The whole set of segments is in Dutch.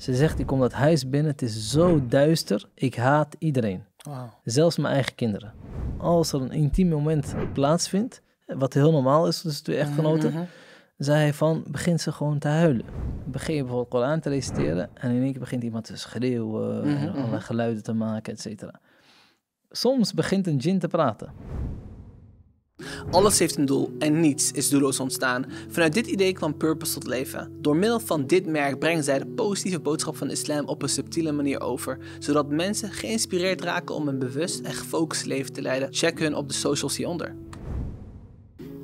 Ze zegt, ik kom dat huis binnen, het is zo hmm. duister, ik haat iedereen. Zelfs mijn eigen kinderen. Als er een intiem moment plaatsvindt, wat heel normaal is dus twee echtgenoten, mm -hmm. zei hij van, begint ze gewoon te huilen. Begin je bijvoorbeeld Koran te reciteren en in één keer begint iemand te schreeuwen mhm, en mhm. allerlei geluiden te maken, et cetera. Soms begint een djinn te praten. Alles heeft een doel en niets is doelloos ontstaan. Vanuit dit idee kwam Purpose tot leven. Door middel van dit merk brengen zij de positieve boodschap van de islam op een subtiele manier over, zodat mensen geïnspireerd raken om een bewust en gefocust leven te leiden. Check hun op de socials hieronder.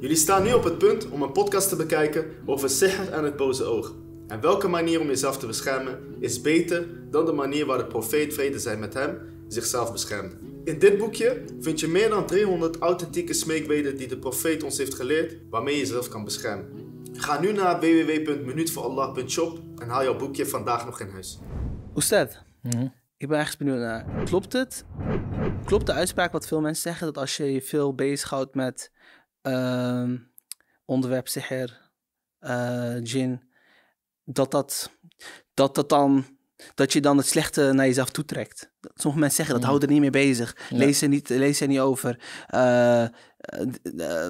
Jullie staan nu op het punt om een podcast te bekijken over sihr en het boze oog. En welke manier om jezelf te beschermen is beter dan de manier waar de profeet vrede zijn met hem zichzelf beschermt. In dit boekje vind je meer dan 300 authentieke smeekbeden die de profeet ons heeft geleerd, waarmee je jezelf kan beschermen. Ga nu naar www.minuutvoorallah.shop en haal jouw boekje vandaag nog in huis. Oestad, hm? ik ben ergens benieuwd naar. Klopt het? Klopt de uitspraak wat veel mensen zeggen dat als je je veel bezighoudt met uh, onderwerp zeg uh, eh, jin, dat dat, dat dat dan dat je dan het slechte naar jezelf toetrekt. Sommige mensen zeggen dat, mm. er niet mee bezig. Ja. Lees, er niet, lees er niet over. Uh, uh,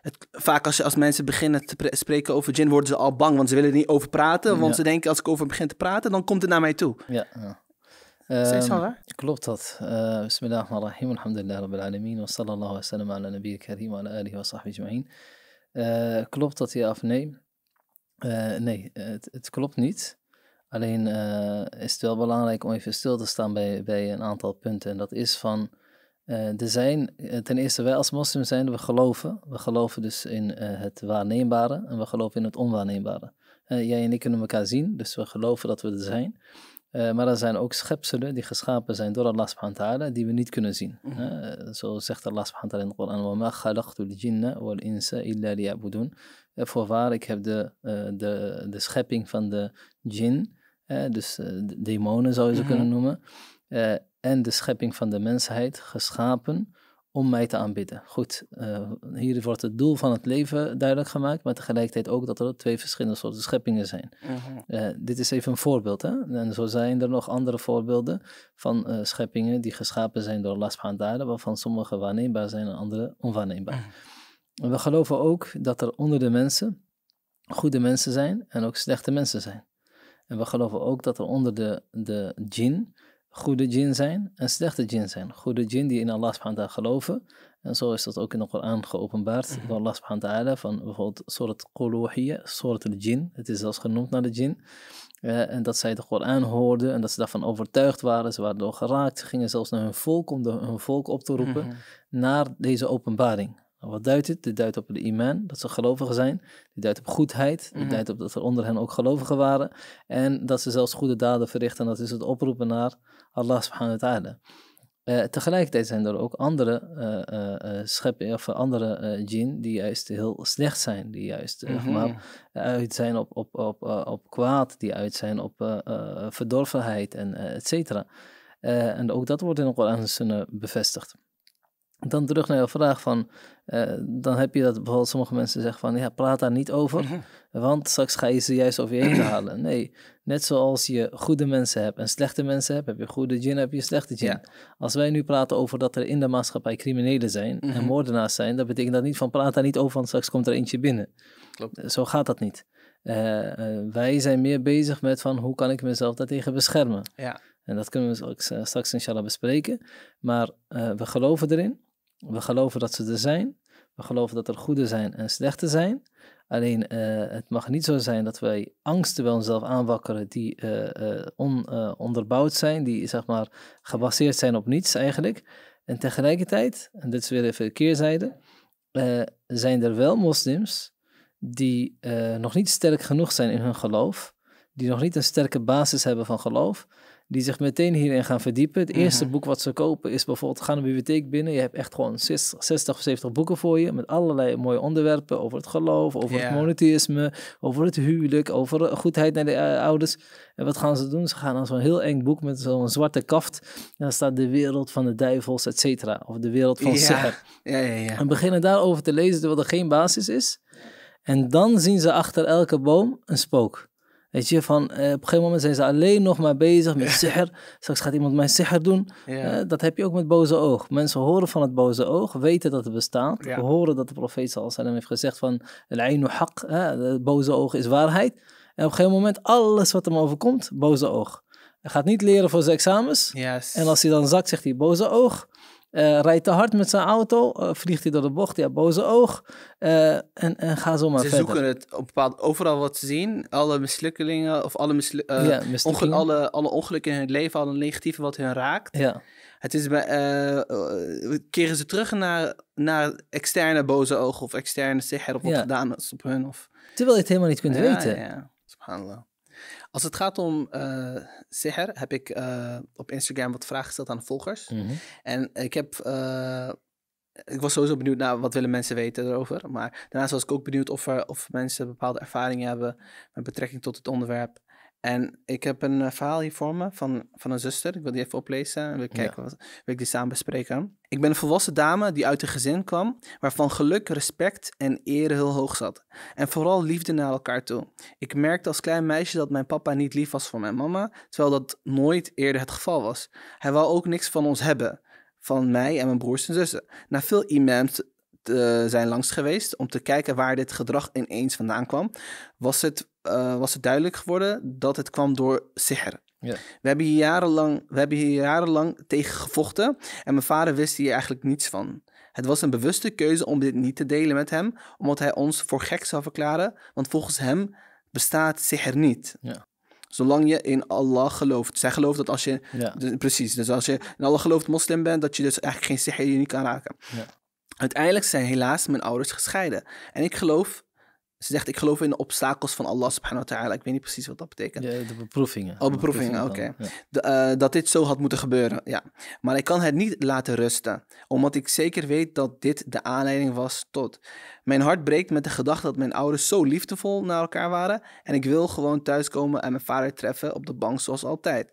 het, vaak als, als mensen beginnen te spreken over gin, worden ze al bang, want ze willen er niet over praten. Want ze denken, als ik over begin te praten, dan komt het naar mij toe. Ja, ja. Steeds zo, ehm, Klopt dat. Uh, bismillah ar rahim alhamdulillah rabbil alameen. Wa sallallahu wa sallam ala nabiya karim wa ala alihi wa sahbihi jama'in. Uh, klopt dat, ja of nee? Uh, nee, het, het klopt niet. Alleen eh, is het wel belangrijk om even stil te staan bij, bij een aantal punten. En dat is van, uh, er zijn, eh, ten eerste wij als moslims zijn, we geloven. We geloven dus in het waarneembare en we geloven in het onwaarneembare. jij en ik kunnen elkaar zien, dus we geloven dat we er zijn. maar er zijn ook schepselen die geschapen zijn door Allah subhanahu wa ta'ala, die we niet kunnen zien. Mhm. zo zegt Allah subhanahu wa ta'ala in de Koran, jinna wal insa illa liya'budun. لِيَعْبُدُونَ Voorwaar, ik heb de, de, de schepping van de jinn dus eh, demonen zou je ze kunnen mhm. noemen. Eh, en de schepping van de mensheid geschapen om mij te aanbidden. Goed, eh, hier wordt het doel van het leven duidelijk gemaakt, maar tegelijkertijd ook dat er twee verschillende soorten scheppingen zijn. Mhm. dit is even een voorbeeld. Hè? En zo zijn er nog andere voorbeelden van scheppingen die geschapen zijn door Allah daden, waarvan sommige waarneembaar zijn en andere onwaarneembaar. Mhm. We geloven ook dat er onder de mensen goede mensen zijn en ook slechte mensen zijn. En we geloven ook dat er onder de, de jin goede jin zijn en slechte jinn zijn. Goede jinn die in Allah subhanahu wa ta'ala geloven. En zo is dat ook in de Koran geopenbaard door mhm. Allah subhanahu wa ta'ala. Van bijvoorbeeld Surat Quluhiyya, Surat al jin Het is zelfs genoemd naar de jin eh, en dat zij de Koran hoorden en dat ze daarvan overtuigd waren. Ze waren door geraakt. Ze gingen zelfs naar hun volk om de, hun volk op te roepen. Mhm. Naar deze openbaring. Nou, wat duidt dit? Dit duidt op de iman, dat ze gelovigen zijn. Dit duidt op goedheid. Dit mhm. duidt op dat er onder hen ook gelovigen waren. En dat ze zelfs goede daden verrichten. En dat is het oproepen naar Allah subhanahu wa ta'ala. Eh, tegelijkertijd zijn er ook andere uh, scheppen of andere jin die juist heel slecht zijn, die juist mhm. uit zijn op, op, op, op kwaad, die uit zijn op verdorvenheid en et cetera. en ook dat wordt in de Koran en bevestigd. Dan terug naar jouw vraag van, eh, dan heb je dat bijvoorbeeld sommige mensen zeggen van, ja, praat daar niet over, mhm. want straks ga je ze juist over je heen halen. Nee, net zoals je goede mensen hebt en slechte mensen hebt, heb je goede gin, heb je slechte gin. Als wij nu praten over dat er in de maatschappij criminelen zijn en mhm. moordenaars zijn, dat betekent dat niet van, praat daar niet over, want straks komt er eentje binnen. Klopt. Zo gaat dat niet. Eh, eh, wij zijn meer bezig met van, hoe kan ik mezelf daartegen beschermen? Ja. En dat kunnen we straks inshallah bespreken. Maar we geloven erin we geloven dat ze er zijn. We geloven dat er goede zijn en slechte zijn. Alleen eh, het mag niet zo zijn dat wij angsten bij onszelf aanwakkeren die uh, on, onderbouwd zijn, die zeg maar gebaseerd zijn op niets eigenlijk. En tegelijkertijd, en dit is weer even de keerzijde, zijn er wel moslims die nog niet sterk genoeg zijn in hun geloof, die nog niet een sterke basis hebben van geloof, die zich meteen hierin gaan verdiepen. Het mhm. eerste boek wat ze kopen is bijvoorbeeld, Gaan naar de bibliotheek binnen. Je hebt echt gewoon 60, of 70 boeken voor je met allerlei mooie onderwerpen over het geloof, over het monotheïsme, over het huwelijk, over goedheid naar de eh, ouders. En wat gaan ze doen? Ze gaan dan zo'n heel eng boek met zo'n zwarte kaft. En dan staat de wereld van de duivels, et cetera. Of de wereld van zich. Ja, ja, ja. En beginnen daarover te lezen terwijl er geen basis is. En dan zien ze achter elke boom een spook. Weet je, van, eh, op een gegeven moment zijn ze alleen nog maar bezig met sihr. Straks gaat iemand mijn sihr doen. Eh, dat heb je ook met boze oog. Mensen horen van het boze oog, weten dat het bestaat. Ja. horen dat de profeet sallam heeft gezegd van, alaynu haq, het boze oog is waarheid. En op een gegeven moment, alles wat hem overkomt, boze oog. Hij gaat niet leren voor zijn examens. Yes. En als hij dan zakt, zegt hij boze oog. Uh, eh, rijdt te hard met zijn auto, eh, vliegt hij door de bocht, ja, boze oog. Eh, en, en ga zo maar ze verder. Ze zoeken het op bepaald, overal wat ze zien. Alle mislukkelingen of alle, mislu alle, alle ongelukken in hun leven, alle negatieve wat hun raakt. Ja. Het is bij, keren ze terug naar, naar externe boze ogen of externe zich wat gedaan is op hun. Of... Terwijl je het helemaal niet kunt ja, weten. Ja, subhanallah. Als het gaat om uh, heb ik eh, op Instagram wat vragen gesteld aan volgers. Mhm. En ik heb... Eh, ik was sowieso benieuwd naar wat willen mensen weten erover. Maar daarnaast was ik ook benieuwd of, of mensen bepaalde ervaringen hebben met betrekking tot het onderwerp. En ik heb een eh, verhaal hier voor me van, van een zuster. Ik wil die even oplezen en we kijken, wat, wil ik die samen bespreken. Ik ben een volwassen dame die uit een gezin kwam, waarvan geluk, respect en eer heel hoog zat. En vooral liefde naar elkaar toe. Ik merkte als klein meisje dat mijn papa niet lief was voor mijn mama, terwijl dat nooit eerder het geval was. Hij wou ook niks van ons hebben, van mij en mijn broers en zussen. Na veel imams eh, zijn langs geweest om te kijken waar dit gedrag ineens vandaan kwam, was het eh, was het duidelijk geworden dat het kwam door sihr. We, hebben hier jarenlang, we hebben hier jarenlang tegen gevochten en mijn vader wist hier eigenlijk niets van. Het was een bewuste keuze om dit niet te delen met hem, omdat hij ons voor gek zou verklaren, want volgens hem bestaat sihr niet. Zolang je in Allah gelooft. Zij gelooft dat als je. Dus, precies. Dus als je in Allah gelooft moslim bent, dat je dus eigenlijk geen sihr niet kan raken. Uiteindelijk zijn helaas mijn ouders gescheiden. En ik geloof ze zegt, ik geloof in de obstakels van Allah subhanahu wa ta'ala. Ik weet niet precies wat dat betekent. Ja, de beproevingen. Oh, beproevingen, oké. Eh, dat dit zo had moeten gebeuren, ja. Maar ik kan het niet laten rusten, omdat ik zeker weet dat dit de aanleiding was tot. Mijn hart breekt met de gedachte dat mijn ouders zo liefdevol naar elkaar waren. En ik wil gewoon thuiskomen en mijn vader treffen op de bank zoals altijd.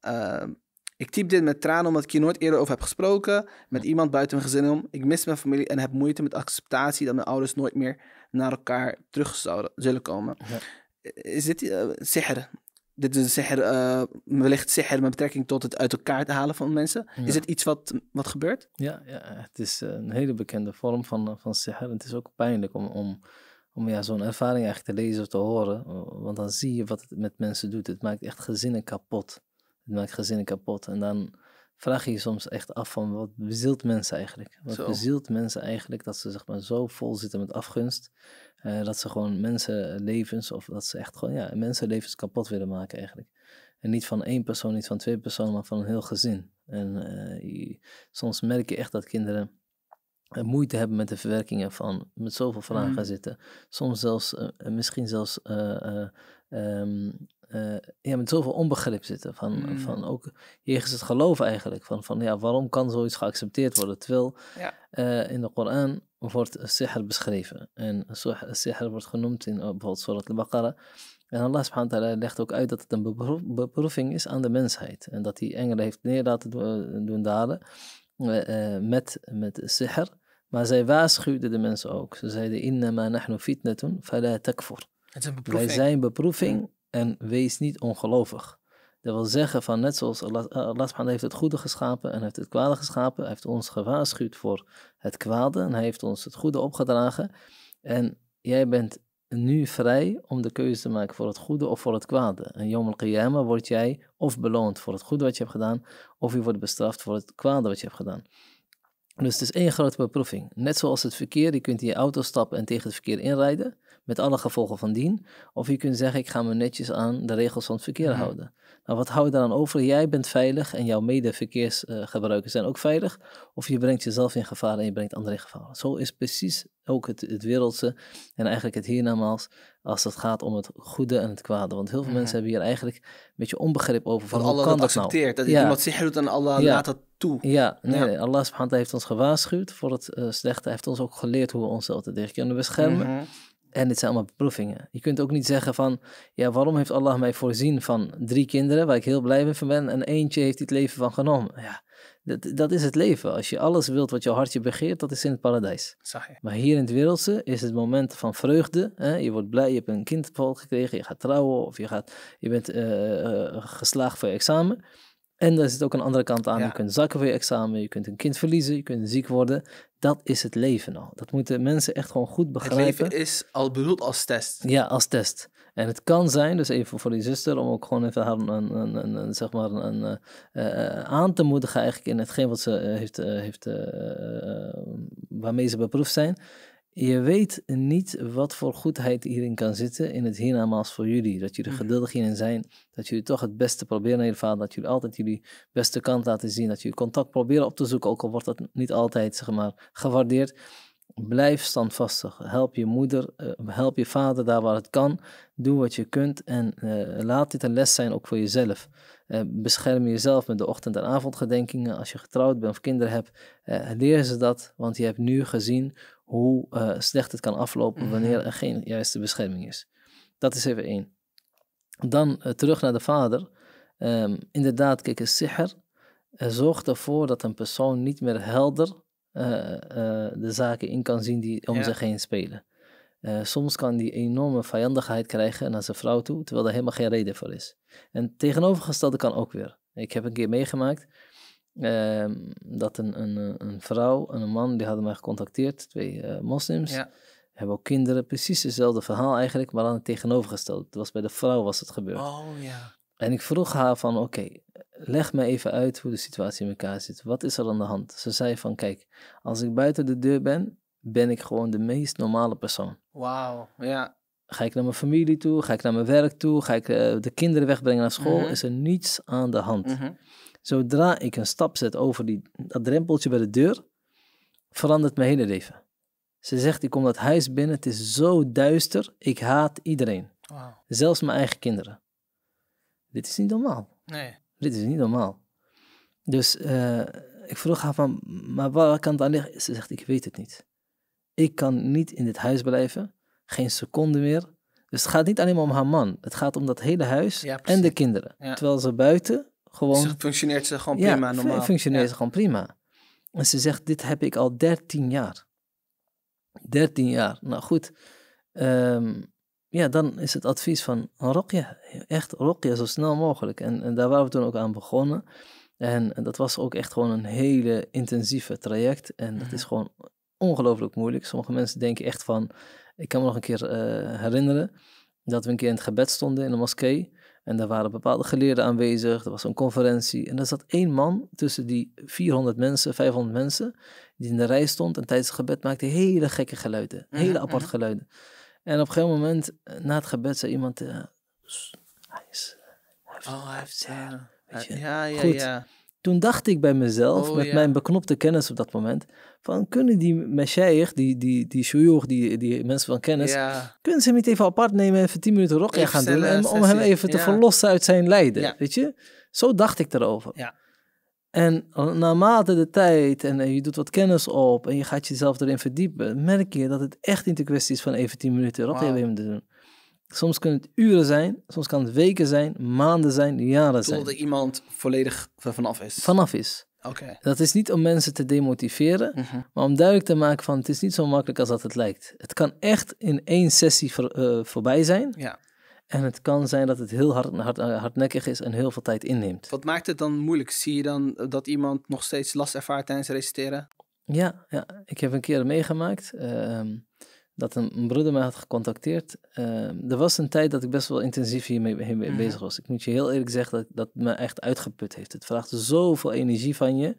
Ehm, ik typ dit met tranen omdat ik hier nooit eerder over heb gesproken. Met iemand buiten mijn gezin om. Ik mis mijn familie en heb moeite met acceptatie dat mijn ouders nooit meer naar elkaar terug zouden, zullen komen. Ja. Is dit uh, Dit is eh, wellicht sihr met betrekking tot het uit elkaar te halen van mensen. Is het iets wat, wat gebeurt? Ja, ja, het is eh, een hele bekende vorm van, van Het is ook pijnlijk om, om, om ja, zo'n ervaring eigenlijk te lezen of te horen. Want dan zie je wat het met mensen doet. Het maakt echt gezinnen kapot. Het maakt gezinnen kapot. En dan vraag je je soms echt af van wat bezielt mensen eigenlijk? Wat bezielt mensen eigenlijk dat ze zeg maar, zo vol zitten met afgunst? Eh, dat ze gewoon mensenlevens, of dat ze echt gewoon ja, mensenlevens kapot willen maken eigenlijk. En niet van één persoon, niet van twee personen, maar van een heel gezin. En eh, soms merk je echt dat kinderen eh, moeite hebben met de verwerkingen van met zoveel vragen mm. zitten. Soms zelfs, misschien zelfs ehm, uh, ja, met zoveel onbegrip zitten. Van, mm. van ook jegens het geloof eigenlijk. Van, van ja, waarom kan zoiets geaccepteerd worden? Terwijl eh, in de Koran wordt sihr beschreven. En sihr wordt genoemd in eh, bijvoorbeeld Surat al-Baqarah. En Allah subhanahu wa ta'ala legt ook uit dat het een beproeving is aan de mensheid. En dat die engelen heeft neer laten doen dalen met, met sihr. Maar zij waarschuwden de mensen ook. Ze zeiden, innama nahnu fitnatun fala takfur. Het is een Wij zijn beproeving en wees niet ongelovig. Dat wil zeggen van net zoals Allah, eh, Allah heeft het goede geschapen en heeft het kwade geschapen. Hij heeft ons gewaarschuwd voor het kwade en hij heeft ons het goede opgedragen. En jij bent nu vrij om de keuze te maken voor het goede of voor het kwade. En Yom al-Qiyamah word jij of beloond voor het goede wat je hebt gedaan, of je wordt bestraft voor het kwade wat je hebt gedaan. Dus het is één grote beproeving. Net zoals het verkeer, je kunt in je auto stappen en tegen het verkeer inrijden met alle gevolgen van dien. Of je kunt zeggen, ik ga me netjes aan de regels van het verkeer mhm. houden. Nou, wat hou je dan over? Jij bent veilig en jouw medeverkeersgebruikers eh, zijn ook veilig. Of je brengt jezelf in gevaar en je brengt anderen in gevaar. Zo is precies ook het, het wereldse en eigenlijk het hiernamaals als het gaat om het goede en het kwade. Want heel veel mhm. mensen hebben hier eigenlijk een beetje onbegrip over. Van, dat Allah dat nou? accepteert, dat ja. iemand zich doet en Allah laat dat toe. Ja, nee, Allah subhanahu heeft ons gewaarschuwd voor het eh, slechte. Hij heeft ons ook geleerd hoe we onszelf te dicht kunnen beschermen. Mhm. En dit zijn allemaal beproevingen. Je kunt ook niet zeggen van, ja, waarom heeft Allah mij voorzien van drie kinderen, waar ik heel blij van ben, en eentje heeft dit leven van genomen. Ja, dat, dat is het leven. Als je alles wilt wat je hartje begeert, dat is in het paradijs. Maar hier in het wereldse is het moment van vreugde. Hè? Je wordt blij, je hebt een kind gekregen, je gaat trouwen, of je, gaat, je bent eh, eh, geslaagd voor je examen. En daar zit ook een andere kant aan. Je kunt zakken voor je examen, je kunt een kind verliezen, je kunt ziek worden. Dat is het leven al. Dat moeten mensen echt gewoon goed begrijpen. Het leven is al bedoeld als test. Ja, als test. En het kan zijn, dus even voor die zuster, om ook gewoon even haar een, een, zeg maar een, uh, aan te moedigen eigenlijk in hetgeen wat ze eh, heeft, eh, heeft waarmee ze beproefd zijn. Je weet niet wat voor goedheid hierin kan zitten in het hiernamaals voor jullie. Dat jullie mhm. geduldig in zijn. Dat jullie toch het beste proberen, je vader. Dat jullie altijd jullie beste kant laten zien. Dat jullie contact proberen op te zoeken, ook al wordt dat niet altijd zeg maar, gewaardeerd. Blijf standvastig. Help je moeder, eh, help je vader daar waar het kan. Doe wat je kunt en eh, laat dit een les zijn ook voor jezelf. Eh, bescherm jezelf met de ochtend- en avondgedenkingen. Als je getrouwd bent of kinderen hebt, leer ze dat, want je hebt nu gezien hoe eh, slecht het kan aflopen mhm. wanneer er geen juiste bescherming is. Dat is even één. Dan eh, terug naar de vader. Ehm, inderdaad, kijk, sihr uh, zorgt ervoor dat een persoon niet meer helder de zaken in kan zien die om ja. zich heen spelen. soms kan die enorme vijandigheid krijgen naar zijn vrouw toe, terwijl er helemaal geen reden voor is. En tegenovergestelde kan ook weer. Ik heb een keer meegemaakt Ehm, dat een, een, een vrouw en een man, die hadden mij gecontacteerd, twee eh, moslims. Ja. Hebben ook kinderen, precies hetzelfde verhaal eigenlijk, maar dan het Het was bij de vrouw was het gebeurd. Oh, ja. En ik vroeg haar van, oké, leg me even uit hoe de situatie in elkaar zit. Wat is er aan de hand? Ze zei van, kijk, als ik buiten de deur ben, ben ik gewoon de meest normale persoon. Wauw, ja. Ga ik naar mijn familie toe? Ga ik naar mijn werk toe? Ga ik eh, de kinderen wegbrengen naar school? Mhm. Is er niets aan de hand? Mm Zodra ik een stap zet over die, dat drempeltje bij de deur, verandert mijn hele leven. Ze zegt, ik kom dat huis binnen, het is zo duister, ik haat iedereen. Zelfs mijn eigen kinderen. Dit is niet normaal. Nee. Dit is niet normaal. Dus eh, ik vroeg haar van, maar waar kan het aan liggen? Ze zegt, ik weet het niet. Ik kan niet in dit huis blijven, geen seconde meer. Dus het gaat niet alleen maar om haar man. Het gaat om dat hele huis en de kinderen. Terwijl ze buiten gewoon... functioneert ze gewoon ja, prima normaal? functioneert ja. ze gewoon prima. En ze zegt, dit heb ik al 13 jaar. 13 jaar. Nou goed. Ehm, ja, dan is het advies van rokje, Echt rokje, zo snel mogelijk. En, en, daar waren we toen ook aan begonnen. En, dat was ook echt gewoon een hele intensieve traject. En dat is mhm. gewoon ongelooflijk moeilijk. Sommige mensen denken echt van... Ik kan me nog een keer eh, herinneren dat we een keer in het gebed stonden in de moskee. En daar waren bepaalde geleerden aanwezig, er was een conferentie. En er zat één man tussen die 400 mensen, 500 mensen, die in de rij stond en tijdens het gebed maakte hele gekke geluiden, mhm, hele mhm. apart geluiden. En op een gegeven moment, eh, na het gebed, zei iemand, uh, hij, is, heeft, oh, hij heeft, ja, ja, ja toen dacht ik bij mezelf, oh, met mijn beknopte kennis op dat moment, van kunnen die meshayer, die, die, die die, die mensen van kennis, kunnen ze niet even apart nemen, even tien minuten rokje gaan doen, en, om hem even te verlossen uit zijn lijden, weet je? Zo dacht ik erover. Ja. En naarmate de tijd en je doet wat kennis op en je gaat jezelf erin verdiepen, merk je dat het echt niet de kwestie is van even tien minuten rokken wow. doen. Soms kunnen het uren zijn, soms kan het weken zijn, maanden zijn, jaren zijn. Totdat iemand volledig vanaf is. Vanaf is. Oké. Dat is niet om mensen te demotiveren, mhm. maar om duidelijk te maken van het is niet zo makkelijk als dat het lijkt. Het kan echt in één sessie voor, eh, voorbij zijn. Ja. En het kan zijn dat het heel hard, hard, hardnekkig is en heel veel tijd inneemt. Wat maakt het dan moeilijk? Zie je dan eh, dat iemand nog steeds last ervaart tijdens reciteren? Ja, ja. ik heb een keer meegemaakt. Ehm, dat een broeder mij had gecontacteerd. Ehm, er was een tijd dat ik best wel intensief hiermee, mee mhm. bezig was. Ik moet je heel eerlijk zeggen dat dat me echt uitgeput heeft. Het vraagt zoveel energie van je.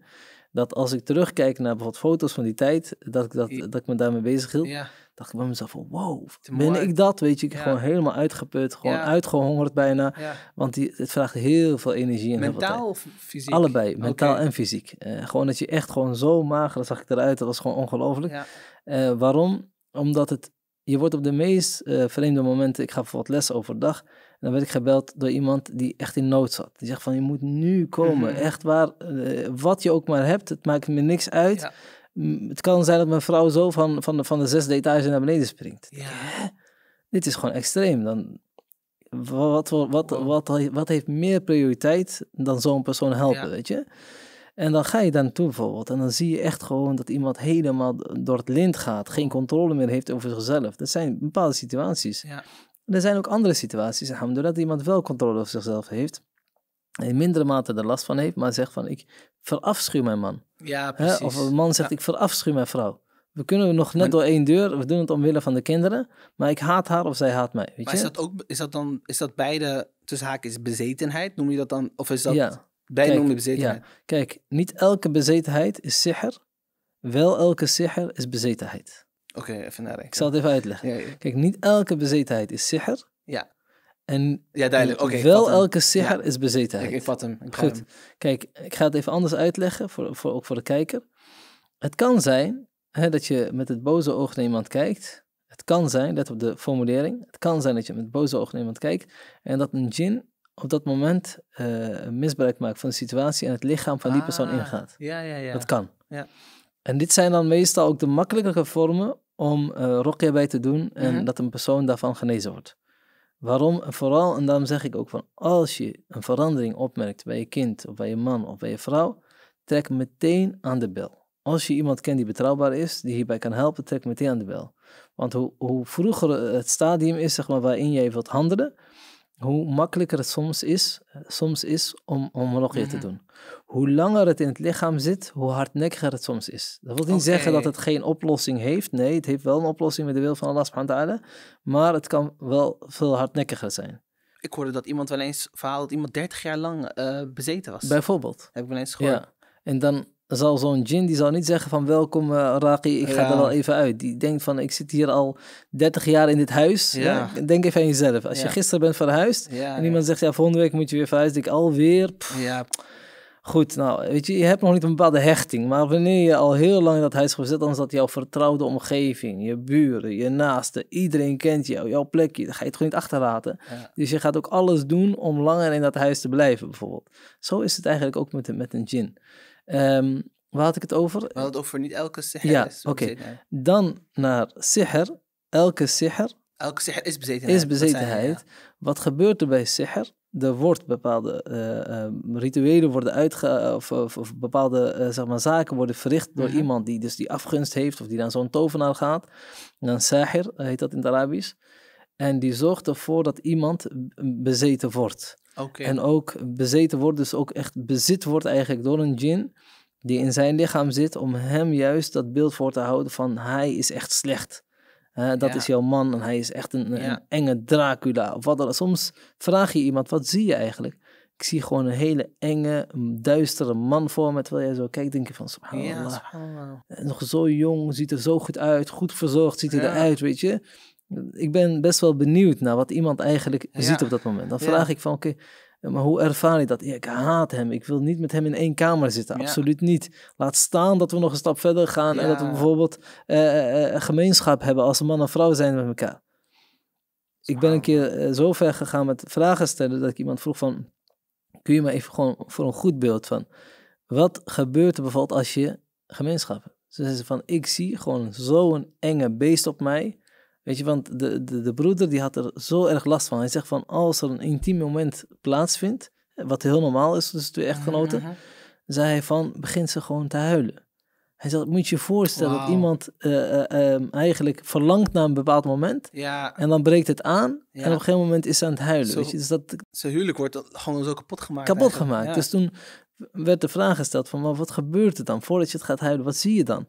Dat als ik terugkijk naar bijvoorbeeld foto's van die tijd, dat ik, dat, dat ik me daarmee bezig hield, ja. dacht ik bij mezelf van wow, ben ik dat? Weet je, ik gewoon helemaal uitgeput, gewoon uitgehongerd bijna. Want die, het vraagt heel veel energie. En mentaal fysiek? Allebei, mentaal en fysiek. Eh, gewoon dat je echt gewoon zo mager zag ik eruit, dat was gewoon ongelooflijk. Eh, waarom? Omdat het, je wordt op de meest eh, vreemde momenten, ik ga bijvoorbeeld les overdag, en dan werd ik gebeld door iemand die echt in nood zat. Die zegt van, je moet nu komen, mhm. echt waar, eh, wat je ook maar hebt, het maakt me niks uit. Het kan zijn dat mijn vrouw zo van, van, de, van de zes details naar beneden springt. Ja. Dit is gewoon extreem. Dan, wat, wat, wat, wat, wat heeft meer prioriteit dan zo'n persoon helpen, weet je? En dan ga je daar naartoe bijvoorbeeld. En dan zie je echt gewoon dat iemand helemaal door het lint gaat. Geen controle meer heeft over zichzelf. Dat zijn bepaalde situaties. Ja. Er zijn ook andere situaties, alhamdulillah, iemand wel controle over zichzelf heeft. In mindere mate er last van heeft, maar zegt van ik verafschuw mijn man. Ja, precies. Of een man zegt ik verafschuw mijn vrouw. We kunnen nog net door één deur, we doen het omwille van de kinderen, maar ik haat haar of zij haat mij. Weet maar is dat ook, is dat dan, is dat beide, tussen haakjes, bezetenheid? Noem je dat dan, of is dat... Ja. Bij kijk, bezetenheid. kijk, niet elke bezetenheid is sicher. Wel elke sicher is bezetenheid. Oké, even naar Ik zal het even uitleggen. Kijk, niet elke bezetenheid is sicher. Ja. En ja, duidelijk. wel elke sicher is bezetenheid. Ik, vat hem. Goed. Kijk, ik ga het even anders uitleggen, voor, voor, ook voor de kijker. Het kan zijn hè, dat je met het boze oog naar iemand kijkt. Het kan zijn, let op de formulering, het kan zijn dat je met het boze oog naar iemand kijkt en dat een djinn op dat moment uh, misbruik maakt van de situatie en het lichaam van die persoon ah, ingaat. Ja, ja, ja. Dat kan. Ja. En dit zijn dan meestal ook de makkelijkere vormen om uh, rokje bij te doen en mhm. dat een persoon daarvan genezen wordt. Waarom? En vooral, en daarom zeg ik ook van, als je een verandering opmerkt bij je kind of bij je man of bij je vrouw, trek meteen aan de bel. Als je iemand kent die betrouwbaar is, die hierbij kan helpen, trek meteen aan de bel. Want hoe, hoe vroeger het stadium is, zeg maar, waarin je wilt handelen, hoe makkelijker het soms is, eh, soms is om, om rochje te mhm. doen. Hoe langer het in het lichaam zit, hoe hardnekkiger het soms is. Dat wil niet zeggen dat het geen oplossing heeft. Nee, het heeft wel een oplossing met de wil van Allah subhanahu Maar het kan wel veel hardnekkiger zijn. Ik hoorde dat iemand wel eens verhaal dat iemand 30 jaar lang eh, bezeten was. Bijvoorbeeld. Heb ik wel eens gehoord. Ja. En dan zal zo'n gin, die zal niet zeggen van welkom uh, Raki, ik ga er wel even uit. Die denkt van ik zit hier al 30 jaar in dit huis. Denk even aan jezelf. Als je gisteren bent verhuisd en iemand zegt ja volgende week moet je weer verhuizen. Ik alweer. Ja. Goed, nou weet je, je hebt nog niet een bepaalde hechting. Maar wanneer je al heel lang in dat huis gezet, dan is dat jouw vertrouwde omgeving. Je buren, je naasten, iedereen kent jou, jouw plekje. Daar ga je het gewoon niet achterlaten. Dus je gaat ook alles doen om langer in dat huis te blijven bijvoorbeeld. Zo is het eigenlijk ook met, met een gin. Ehm, waar had ik het over? We hadden het over niet elke sihr ja, oké. Dan naar sihr. Elke sihr. Elke sihr is bezetenheid. Is bezetenheid. Wat gebeurt er bij sihr? Er wordt bepaalde eh, ehm, rituelen worden uitge... Of, of, bepaalde eh, zeg maar, zaken worden verricht door mhm. iemand die dus die afgunst heeft of die dan zo'n tovenaar gaat. dan sahir heet dat in het Arabisch. En die zorgt ervoor dat iemand bezeten wordt. En ook bezeten wordt, dus ook echt bezit wordt eigenlijk door een djinn die in zijn lichaam zit, om hem juist dat beeld voor te houden van hij is echt slecht. dat is jouw man en hij is echt een, enge Dracula. Of wat dan. Soms vraag je iemand, wat zie je eigenlijk? Ik zie gewoon een hele enge, duistere man voor me. Terwijl jij zo kijkt, denk je van, subhanallah. subhanallah. Nog zo jong, ziet er zo goed uit, goed verzorgd ziet hij eruit, weet je. Ik ben best wel benieuwd naar wat iemand eigenlijk ziet op dat moment. Dan vraag ik van, oké, eh, maar hoe ervaar je dat? Ik haat hem. Ik wil niet met hem in één kamer zitten. Absoluut niet. Laat staan dat we nog een stap verder gaan en dat we bijvoorbeeld eh, eh, gemeenschap hebben als een man en vrouw zijn met elkaar. Ik ben een keer zo ver gegaan met vragen stellen dat ik iemand vroeg van, kun je me even gewoon voor een goed beeld van, wat gebeurt er bijvoorbeeld als je gemeenschap hebt? Ze zeiden van, ik zie gewoon zo'n enge beest op mij, Weet je, want de, de, de broeder die had er zo erg last van. Hij zegt van, als er een intiem moment plaatsvindt, wat heel normaal is tussen twee echtgenoten, uh mhm, -huh. Mhm. zei hij van, begint ze gewoon te huilen. Hij zegt, moet je je voorstellen dat iemand eh, eh, ehm, eigenlijk verlangt naar een bepaald moment. En dan breekt het aan. En op een gegeven moment is ze aan het huilen. weet je? Dus dat, zijn huwelijk wordt gewoon zo kapot gemaakt. Kapot gemaakt. Dus toen werd de vraag gesteld van, wat gebeurt er dan? Voordat je het gaat huilen, wat zie je dan?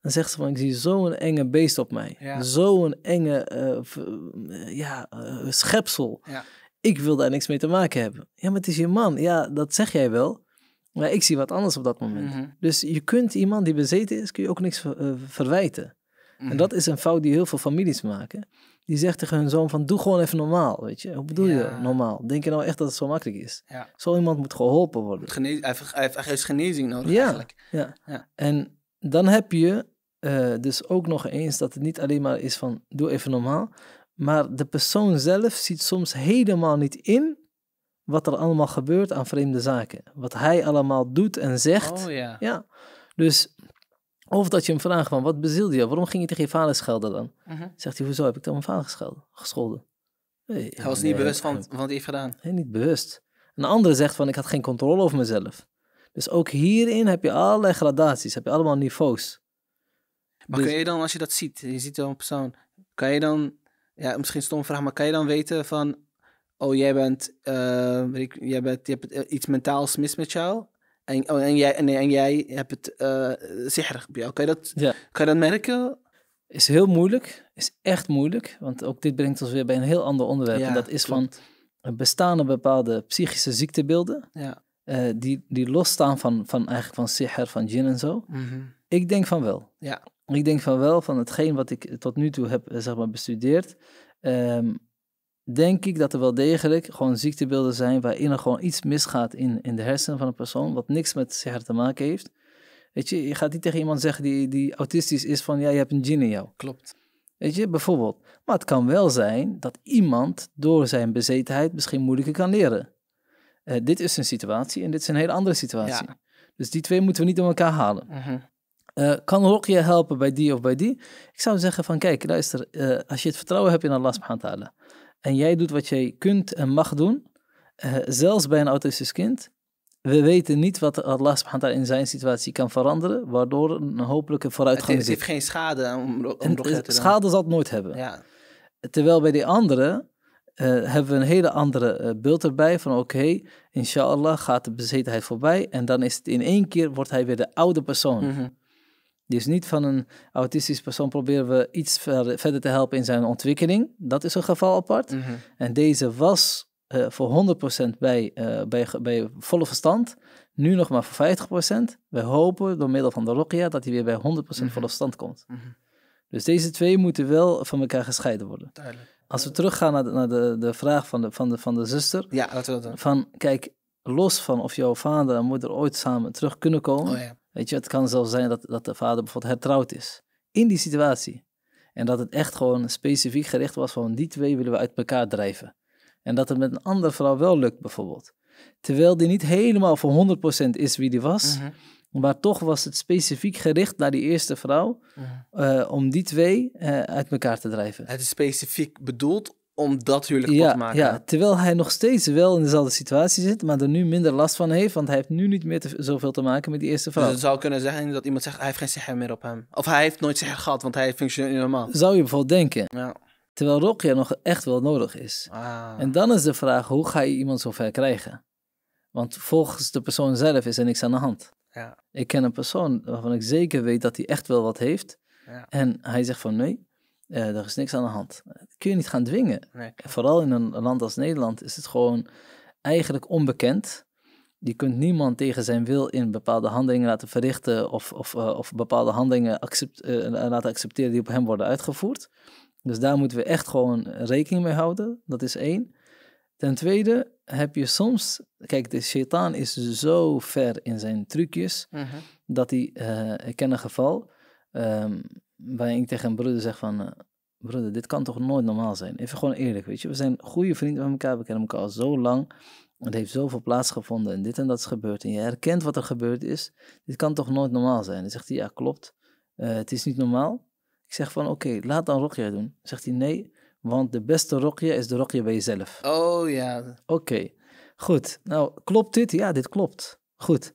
Dan zegt ze van, ik zie zo'n enge beest op mij. Zo'n enge eh, eh, ja, eh, schepsel. Ja. Ik wil daar niks mee te maken hebben. Ja, maar het is je man. Ja, dat zeg jij wel. Maar ik zie wat anders op dat moment. Mhm. Dus je kunt iemand die bezeten is, kun je ook niks verwijten. En mhm. dat is een fout die heel veel families maken. Die zegt tegen hun zoon van, doe gewoon even normaal, weet je. Hoe bedoel je normaal? Denk je nou echt dat het zo makkelijk is? Ja. Zo iemand moet geholpen worden. hij, heeft, genezing nodig ja. eigenlijk. Ja. En dan heb je eh, dus ook nog eens dat het niet alleen maar is van doe even normaal, maar de persoon zelf ziet soms helemaal niet in wat er allemaal gebeurt aan vreemde zaken. Wat hij allemaal doet en zegt. Oh, ja. Dus of dat je hem vraagt van wat bezielde je? Waarom ging je tegen je vader schelden dan? Mhm. Zegt hij, hoezo heb ik dan mijn vader gescholden? hij was niet bewust van, wat hij heeft gedaan. Nee, niet bewust. Een andere zegt van ik had geen controle over mezelf. Dus ook hierin heb je allerlei gradaties, heb je allemaal niveaus. Maar kun dus je dan, als je dat ziet, je ziet zo'n persoon, kan je dan, ja, misschien stom vraag, maar kan je dan weten van, oh, jij bent, ehm, ik, jij bent, je hebt eh, iets mentaals mis met jou? En, oh, en, jij, en, en jij hebt het uh, eh, bij jou. Kan je, dat, kan je dat merken? Is heel moeilijk. Is echt moeilijk. Want ook dit brengt ons weer bij een heel ander onderwerp. en dat is van, van bestaan bepaalde psychische ziektebeelden. Ja. Eh, die, die losstaan van, van eigenlijk van sihr, van jin en zo. Mhm. Ik denk van wel. Ja ik denk van wel, van hetgeen wat ik tot nu toe heb zeg maar, bestudeerd, ehm, denk ik dat er wel degelijk gewoon ziektebeelden zijn waarin er gewoon iets misgaat in, in de hersenen van een persoon, wat niks met zich te maken heeft. Weet je, je gaat niet tegen iemand zeggen die, die autistisch is van, ja, je hebt een gene jou. Klopt. Weet je, bijvoorbeeld. Maar het kan wel zijn dat iemand door zijn bezetenheid misschien moeilijker kan leren. Eh, dit is een situatie en dit is een hele andere situatie. Dus die twee moeten we niet door elkaar halen. Uh eh, kan ook je helpen bij die of bij die? Ik zou zeggen van kijk, luister, eh, als je het vertrouwen hebt in Allah subhanahu wa ta'ala en jij doet wat jij kunt en mag doen, eh, zelfs bij een autistisch kind, we weten niet wat Allah subhanahu in zijn situatie kan veranderen, waardoor een hopelijke vooruitgang is. het heeft geen schade om, om en, Schade zal het nooit hebben. Ja. Terwijl bij die anderen hebben we een hele andere beeld erbij van oké, inshallah gaat de bezetenheid voorbij en dan is het in één keer wordt hij weer de oude persoon. Mhm. Dus niet van een autistisch persoon proberen we iets verder te helpen in zijn ontwikkeling. Dat is een geval apart. Mhm. En deze was eh, voor 100% bij, eh, bij, bij volle verstand. Nu nog maar voor 50%. We hopen door middel van de logia dat hij weer bij 100% mhm. volle verstand komt. Mhm. Dus deze twee moeten wel van elkaar gescheiden worden. Als we teruggaan naar de, naar de, de vraag van de, van, de, van de zuster. Ja, laten we dat doen. Van, kijk, los van of jouw vader en moeder ooit samen terug kunnen komen... Oh, ja Weet je, het kan zelfs zijn dat, dat de vader bijvoorbeeld hertrouwd is. In die situatie. En dat het echt gewoon specifiek gericht was van die twee willen we uit elkaar drijven. En dat het met een andere vrouw wel lukt bijvoorbeeld. Terwijl die niet helemaal voor 100% is wie die was. Mhm. Maar toch was het specifiek gericht naar die eerste vrouw. Mhm. Eh, om die twee eh, uit elkaar te drijven. Het is specifiek bedoeld om dat huwelijk te maken. Ja, terwijl hij nog steeds wel in dezelfde situatie zit, maar er nu minder last van heeft, want hij heeft nu niet meer zoveel te maken met die eerste vrouw. Dus het zou kunnen zeggen dat iemand zegt, hij heeft geen seher meer op hem. Of hij heeft nooit seher gehad, want hij functioneert normaal. Zou je bijvoorbeeld denken. Ja. Terwijl Rokja nog echt wel nodig is. Ah. En dan is de vraag, hoe ga je iemand zover krijgen? Want volgens de persoon zelf is er niks aan de hand. Ja. Ik ken een persoon waarvan ik zeker weet dat hij echt wel wat heeft. Ja. En hij zegt van nee, uh, er is niks aan de hand. Dat kun je niet gaan dwingen. Vooral in een land als Nederland is het gewoon eigenlijk onbekend. Je kunt niemand tegen zijn wil in bepaalde handelingen laten verrichten of, of, eh, of bepaalde handelingen eh, laten accepteren die op hem worden uitgevoerd. Dus daar moeten we echt gewoon rekening mee houden. Dat is één. Ten tweede heb je soms, kijk, de shaitaan is zo ver in zijn trucjes mhm. dat hij, ik ken een geval, ehm, waarin ik tegen een broeder zeg van... Eh, broeder, dit kan toch nooit normaal zijn? Even gewoon eerlijk, weet je. We zijn goede vrienden van elkaar. We kennen elkaar al zo lang. Het heeft zoveel plaatsgevonden en dit en dat is gebeurd. En je herkent wat er gebeurd is. Dit kan toch nooit normaal zijn? Dan zegt hij, ja, klopt. Eh, het is niet normaal. Ik zeg van, oké, laat dan rokje doen. zegt hij, nee, want de beste rokje is de rokje bij jezelf. Oh ja. Oké, goed. Nou, klopt dit? Ja, dit klopt. Goed.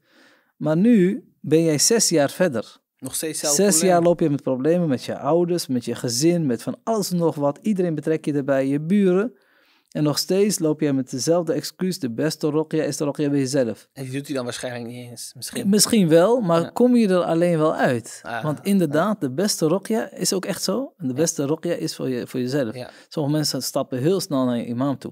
Maar nu ben jij zes jaar verder. Nog steeds zelf Zes jaar loop je met problemen met je ouders, met je gezin, met van alles en nog wat. Iedereen betrek je erbij, je buren. En nog steeds loop je met dezelfde excuus. De beste rokja is de rokje bij jezelf. En die doet hij dan waarschijnlijk niet eens. Misschien, eh, Misschien wel, maar kom je er alleen wel uit. Ah, Want inderdaad, de beste rokje is ook echt zo. En de beste ja. is voor, je, voor jezelf. Sommige mensen stappen heel snel naar een imam toe.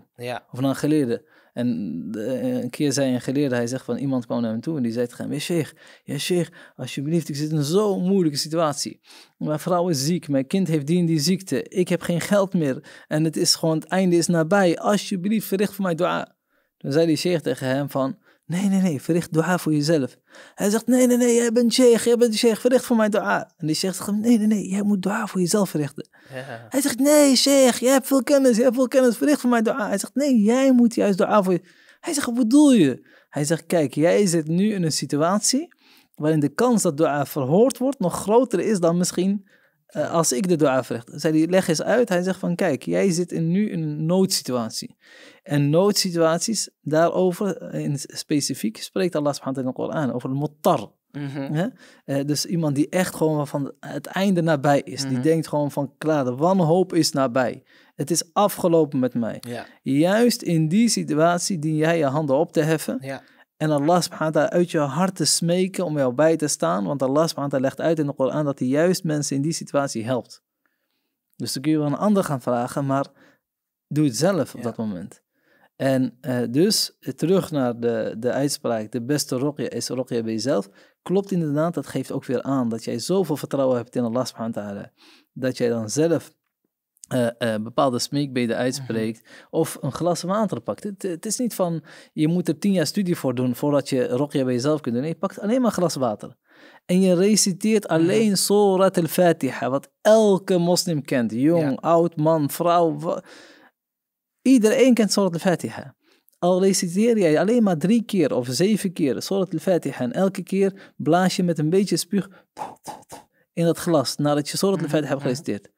Of naar een geleerde. En eh, een keer zei een geleerde, hij zegt van iemand kwam naar hem toe en die zei tegen hem, ja sheikh, alsjeblieft, ik zit in zo'n moeilijke situatie. Mijn vrouw is ziek, mijn kind heeft die en die ziekte, ik heb geen geld meer en het is gewoon, het einde is nabij, alsjeblieft verricht voor mij dua. Toen zei die sheikh tegen hem van, Nee, nee, nee, verricht dua voor jezelf. Hij zegt, nee, nee, nee, jij bent sheikh, jij bent sheikh, verricht voor mij dua. En die zegt, nee, nee, nee, jij moet dua voor jezelf verrichten. Ja. Hij zegt, nee, sheikh, jij hebt veel kennis, jij hebt veel kennis, verricht voor mij dua. Hij zegt, nee, jij moet juist dua voor je... Hij zegt, wat bedoel je? Hij zegt, kijk, jij zit nu in een situatie waarin de kans dat dua verhoord wordt nog groter is dan misschien eh, als ik de dua verricht. Zei leg eens uit. Hij zegt van, kijk, jij zit in, nu in een noodsituatie. En noodsituaties, daarover eh, in specifiek spreekt Allah subhanahu wa ta'ala in de Koran over een motar. Mhm. Eh, dus iemand die echt gewoon van het einde nabij is. Die mhm. denkt gewoon van, klaar, de wanhoop is nabij. Het is afgelopen met mij. Juist in die situatie dien jij je handen op te heffen. Ja. En Allah subhanahu wa ta'ala uit je hart te smeken om jou bij te staan. Want Allah subhanahu wa ta'ala legt uit in de Koran dat hij juist mensen in die situatie helpt. Dus dan kun je wel een ander gaan vragen, maar doe het zelf op dat moment. En eh, dus, eh, terug naar de, de uitspraak, de beste rokje is rokje bij jezelf. Klopt inderdaad, dat geeft ook weer aan dat jij zoveel vertrouwen hebt in Allah subhanahu wa ta'ala. Dat jij dan zelf eh, eh, bepaalde smeekbeden mhm. uitspreekt of een glas water pakt. Het, is niet van je moet er tien jaar studie voor doen voordat je rokje bij jezelf kunt doen. Nee, je pakt alleen maar glas water. En je reciteert mhm. alleen -huh. Surat al-Fatiha, wat elke moslim kent. Jong, oud, man, vrouw. Iedereen kent Surat al-Fatiha. Al reciteer jij alleen maar drie keer of zeven keer Surat al-Fatiha en elke keer blaas je met een beetje spuug in dat glas nadat je Surat al-Fatiha hebt mhm. gereciteerd.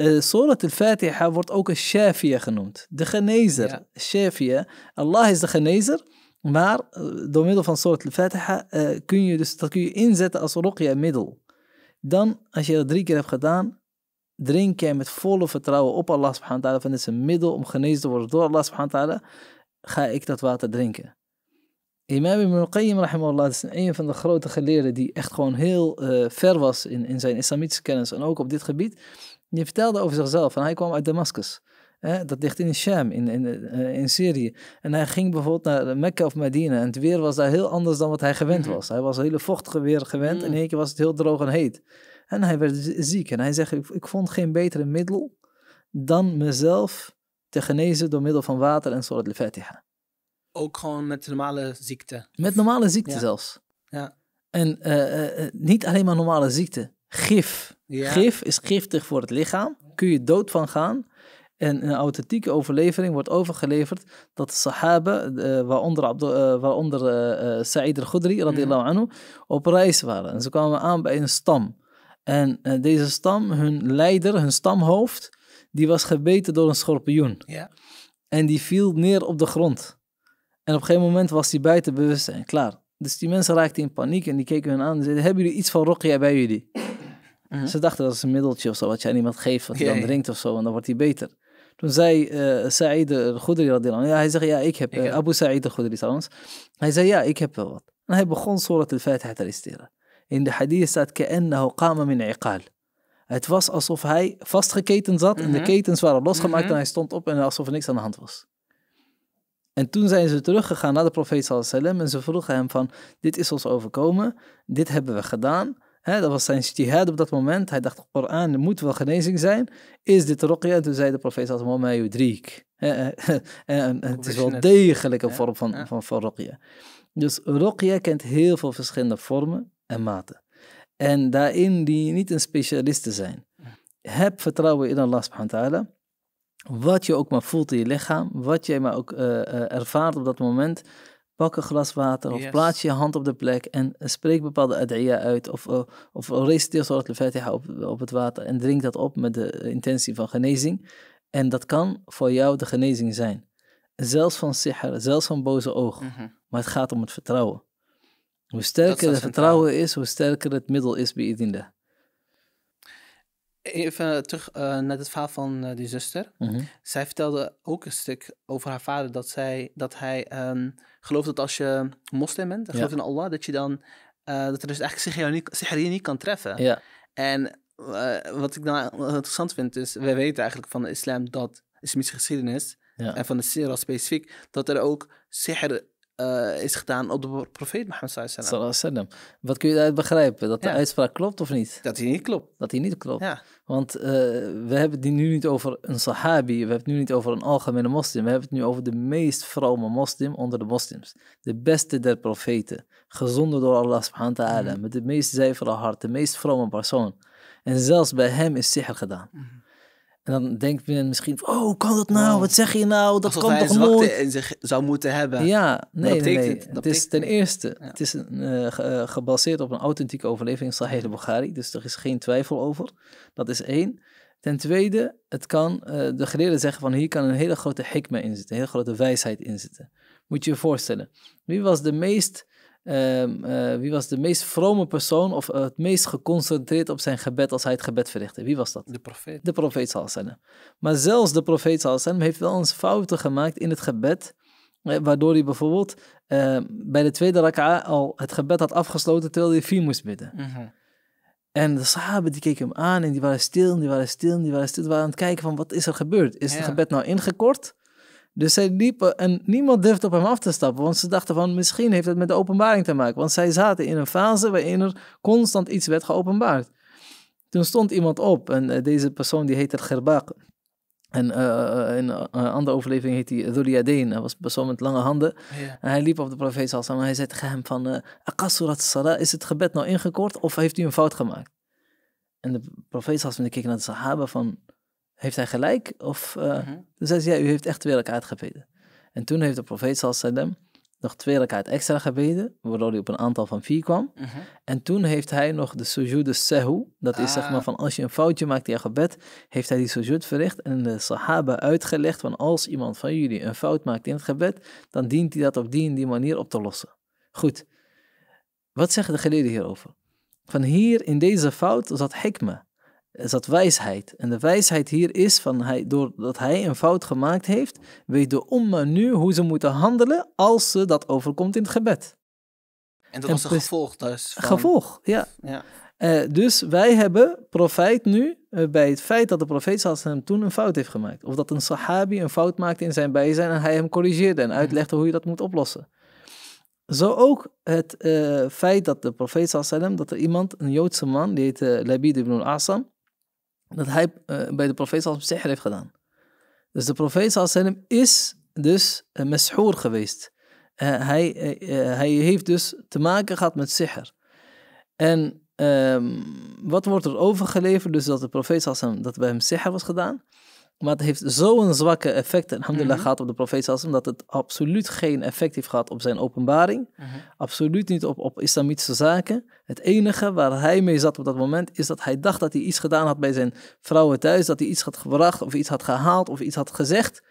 Eh, Surat al-Fatiha wordt ook een Shafia genoemd. De genezer. Shafia. Allah is de genezer. Maar eh, door middel van Surat al-Fatiha eh, kun je dus, dat kun je inzetten als ruqya middel. Dan, als je dat drie keer hebt gedaan, drink jij met volle vertrouwen op Allah subhanahu wa ta'ala. Van dit is een middel om genezen te worden door Allah subhanahu wa ta'ala. Ga ik dat water drinken. Imam Ibn Qayyim rahimahullah is een van de grote geleerden die echt gewoon heel ver was in, in zijn islamitische kennis en ook op dit gebied. Je vertelde over zichzelf en hij kwam uit Damascus. dat ligt in Sham, in, in, eh, in Syrië. En hij ging bijvoorbeeld naar Mekka of Medina. En het weer was daar heel anders dan wat hij gewend mhm. was. Hij was een hele vochtige weer gewend. En in mhm. één keer was het heel droog en heet. En hij werd ziek. En hij zegt, ik, ik vond geen betere middel dan mezelf te genezen door middel van water en Surat al-Fatiha. Ook gewoon met normale ziekte. Met normale ziekte ja. zelfs. Ja. En eh, eh, niet alleen maar normale ziekte. Gif ja. Gif is giftig voor het lichaam. Kun je dood van gaan. En een authentieke overlevering wordt overgeleverd dat de Sahaba, eh, waaronder, Abdu, eh, waaronder uh, Sa'id al-Khudri, radiallahu mhm. anhu, op reis waren. En ze kwamen aan bij een stam. En deze stam, hun leider, hun stamhoofd, die was gebeten door een schorpioen. Ja. En die viel neer op de grond. En op een moment was hij buiten bewustzijn, klaar. Dus die mensen raakten in paniek en die keken hun aan en zeiden, hebben jullie iets van Rokia bij jullie? Mhm. Ze dachten dat is een middeltje of zo, wat je aan iemand geeft, wat hij dan drinkt of zo, en dan wordt hij beter. Toen zei uh, Saïd al-Goudri eh, ja, hij zegt, ja, ik heb, eh, Abu Saïd al-Goudri trouwens, hij zei, ja, ik heb wel wat. En hij begon Surat al-Fatiha te reciteren. In de hadith staat, qama min iqal. Het was alsof hij vastgeketend zat en de mhm. ketens waren losgemaakt mhm. en hij stond op en alsof er niks aan de hand was. En toen zijn ze teruggegaan naar de profeet Sallallahu wasallam en ze vroegen hem van, dit is ons overkomen, dit hebben we gedaan, dat was zijn ijtihad op dat moment. Hij dacht, Koran moet wel genezing zijn. Is dit rokje? En toen zei de profeet, Mama en het is wel degelijk een vorm van, van, van Dus rokia kent heel veel verschillende vormen en maten. En daarin die niet een specialist te zijn. Heb vertrouwen in Allah subhanahu wa ta'ala. Wat je ook maar voelt in je lichaam, wat jij maar ook eh, eh, ervaart op dat moment, pak een glas water of plaats je hand op de plek en spreek bepaalde ad'ia uit of, eh, of reciteer soort fatiha op, op het water en drink dat op met de intentie van genezing. En dat kan voor jou de genezing zijn. Zelfs van sihr, zelfs van boze ogen. Mhm. Maar het gaat om het vertrouwen. Hoe sterker het vertrouwen is, hoe sterker het middel is bij Idinda even terug uh, naar het verhaal van eh, die zuster. Mhm. Zij vertelde ook een stuk over haar vader dat, zij, dat hij ehm, gelooft dat als je moslim bent, gelooft ja. in Allah, dat je dan eh, dat er dus eigenlijk Sihri niet niet kan treffen. Ja. En wat ik nou interessant vind is, wij weten eigenlijk van de islam dat islamitische geschiedenis en van de sira specifiek, dat er ook sihr eh, is gedaan op de profeet Mohammed sallallahu alaihi wasallam. Wat kun je daaruit begrijpen? Dat de uitspraak klopt of niet? Dat hij niet klopt. Dat hij niet klopt. Want eh, we hebben het nu niet over een sahabi, we hebben het nu niet over een algemene moslim. We hebben het nu over de meest vrome moslim onder de moslims. De beste der profeten, gezonden door Allah subhanahu wa ta'ala, mhm. met de meest zuivere hart, de meest vrome persoon. En zelfs bij hem is sihr gedaan. Mhm. En dan denkt men misschien, oh, hoe kan dat nou? Wat zeg je nou? Dat kan toch nooit? in zich zou moeten hebben. Ja, nee, dat nee, dat is ten eerste, het is een, eh, eh, gebaseerd op een authentieke overlevering Sahih al-Bukhari. Dus er is geen twijfel over. Dat is één. Ten tweede, het kan, eh, de geleerden zeggen van hier kan een hele grote hikma in zitten. Een hele grote wijsheid in zitten. Moet je je voorstellen. Wie was de meest Ehm, eh, wie was de meest vrome persoon of eh, het meest geconcentreerd op zijn gebed als hij het gebed verrichtte? Wie was dat? De profeet. De profeet sallallahu Maar zelfs de profeet sallallahu heeft wel eens fouten gemaakt in het gebed. Eh, waardoor hij bijvoorbeeld ehm, bij de tweede Rakka al het gebed had afgesloten terwijl hij vier moest bidden. Mhm. En de sahaben die keken hem aan en die waren stil en die waren stil en die waren stil. Die waren aan het kijken van wat is er gebeurd? Is het gebed nou ingekort? Dus zij liepen en niemand durfde op hem af te stappen, want ze dachten van misschien heeft het met de openbaring te maken. Want zij zaten in een fase waarin er constant iets werd geopenbaard. Toen stond iemand op en eh, deze persoon die heette Gerbaq. En eh, eh, in een andere overlevering heet hij Dhuliadeen. Hij was een persoon met lange handen. En hij liep op de profeet en hij zei tegen hem van... Uh, Salah, is het gebed nou ingekort of heeft u een fout gemaakt? En de profeet Salsam keek naar de sahaba van heeft hij gelijk? Of, uh, mm ja, u heeft echt tweelijkheid gebeden. En toen heeft de profeet nog nog tweelijkheid extra gebeden, waardoor hij op een aantal van vier kwam. Mhm. En toen heeft hij nog de sujud sehu, dat is zeg maar ah. van als je een foutje maakt in je gebed, heeft hij die sujud verricht en de sahaba uitgelegd van als iemand van jullie een fout maakt in het gebed, dan dient hij dat op die en die manier op te lossen. Goed, wat zeggen de geleden hierover? Van hier in deze fout zat hikma zat wijsheid. En de wijsheid hier is van hij, doordat hij een fout gemaakt heeft, weet de omma nu hoe ze moeten handelen als ze dat overkomt in het gebed. En dat en was een gevolg dus. Van... Gevolg, ja. ja. Eh, dus wij hebben profijt nu eh, bij het feit dat de profeet hem toen een fout heeft gemaakt. Of dat een sahabi een fout maakte in zijn bijzijn en hij hem corrigeerde en mhm. uitlegde hoe je dat moet oplossen. Zo ook het eh, feit dat de profeet sallam, dat er iemand, een Joodse man, die heette Labid ibn al-Asam, dat hij eh, bij de profeet al sehr heeft gedaan. Dus de profeet sallam is dus een eh, meshoor geweest. Eh, hij, hij heeft dus te maken gehad met sihr. En ehm, wat wordt er overgeleverd? Dus dat de profeet sallam dat bij hem sihr was gedaan. Maar het heeft zo'n zwakke effect, alhamdulillah, mm gehad op de profeet Sallallahu dat het absoluut geen effect heeft gehad op zijn openbaring. Mhm. Absoluut niet op, op islamitische zaken. Het enige waar hij mee zat op dat moment, is dat hij dacht dat hij iets gedaan had bij zijn vrouwen thuis. Dat hij iets had gebracht, of iets had gehaald, of iets had gezegd.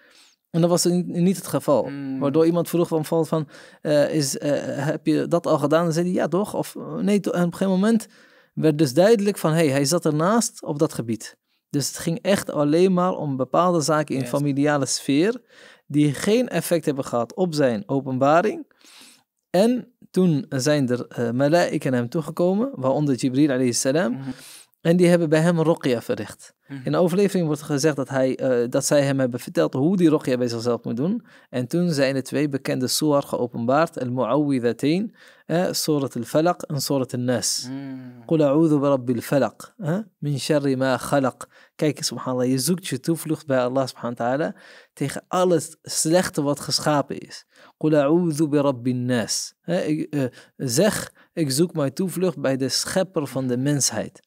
En dat was niet het geval. Mm. Waardoor iemand vroeg van, van eh, is, eh, heb je dat al gedaan? En zei hij, ja toch? Of eh, nee, op een gegeven moment werd dus duidelijk van, hey, hij zat ernaast op dat gebied. Dus het ging echt alleen maar om bepaalde zaken in de familiale sfeer die geen effect hebben gehad op zijn openbaring. En toen zijn er uh, eh, malaiken hem toegekomen, waaronder Jibril alayhi salam. Mhm. En die hebben bij hem rokia verricht. Mhm. In de overlevering wordt gezegd dat, hij, eh, dat zij hem hebben verteld hoe die rokje bij zichzelf moet doen. En toen zijn de twee bekende suar geopenbaard. el muawwidhatain eh, Surat al-Falaq en Surat al-Nas. Mhm. Qul a'udhu bi falaq eh, min sharri ma khalaq. Kijk, subhanallah, je zoekt je toevlucht bij Allah subhanahu wa ta'ala tegen alles slechte wat geschapen is. Qul a'udhu bi nas. Eh, zeg, ik zoek mijn toevlucht bij de schepper van de mensheid.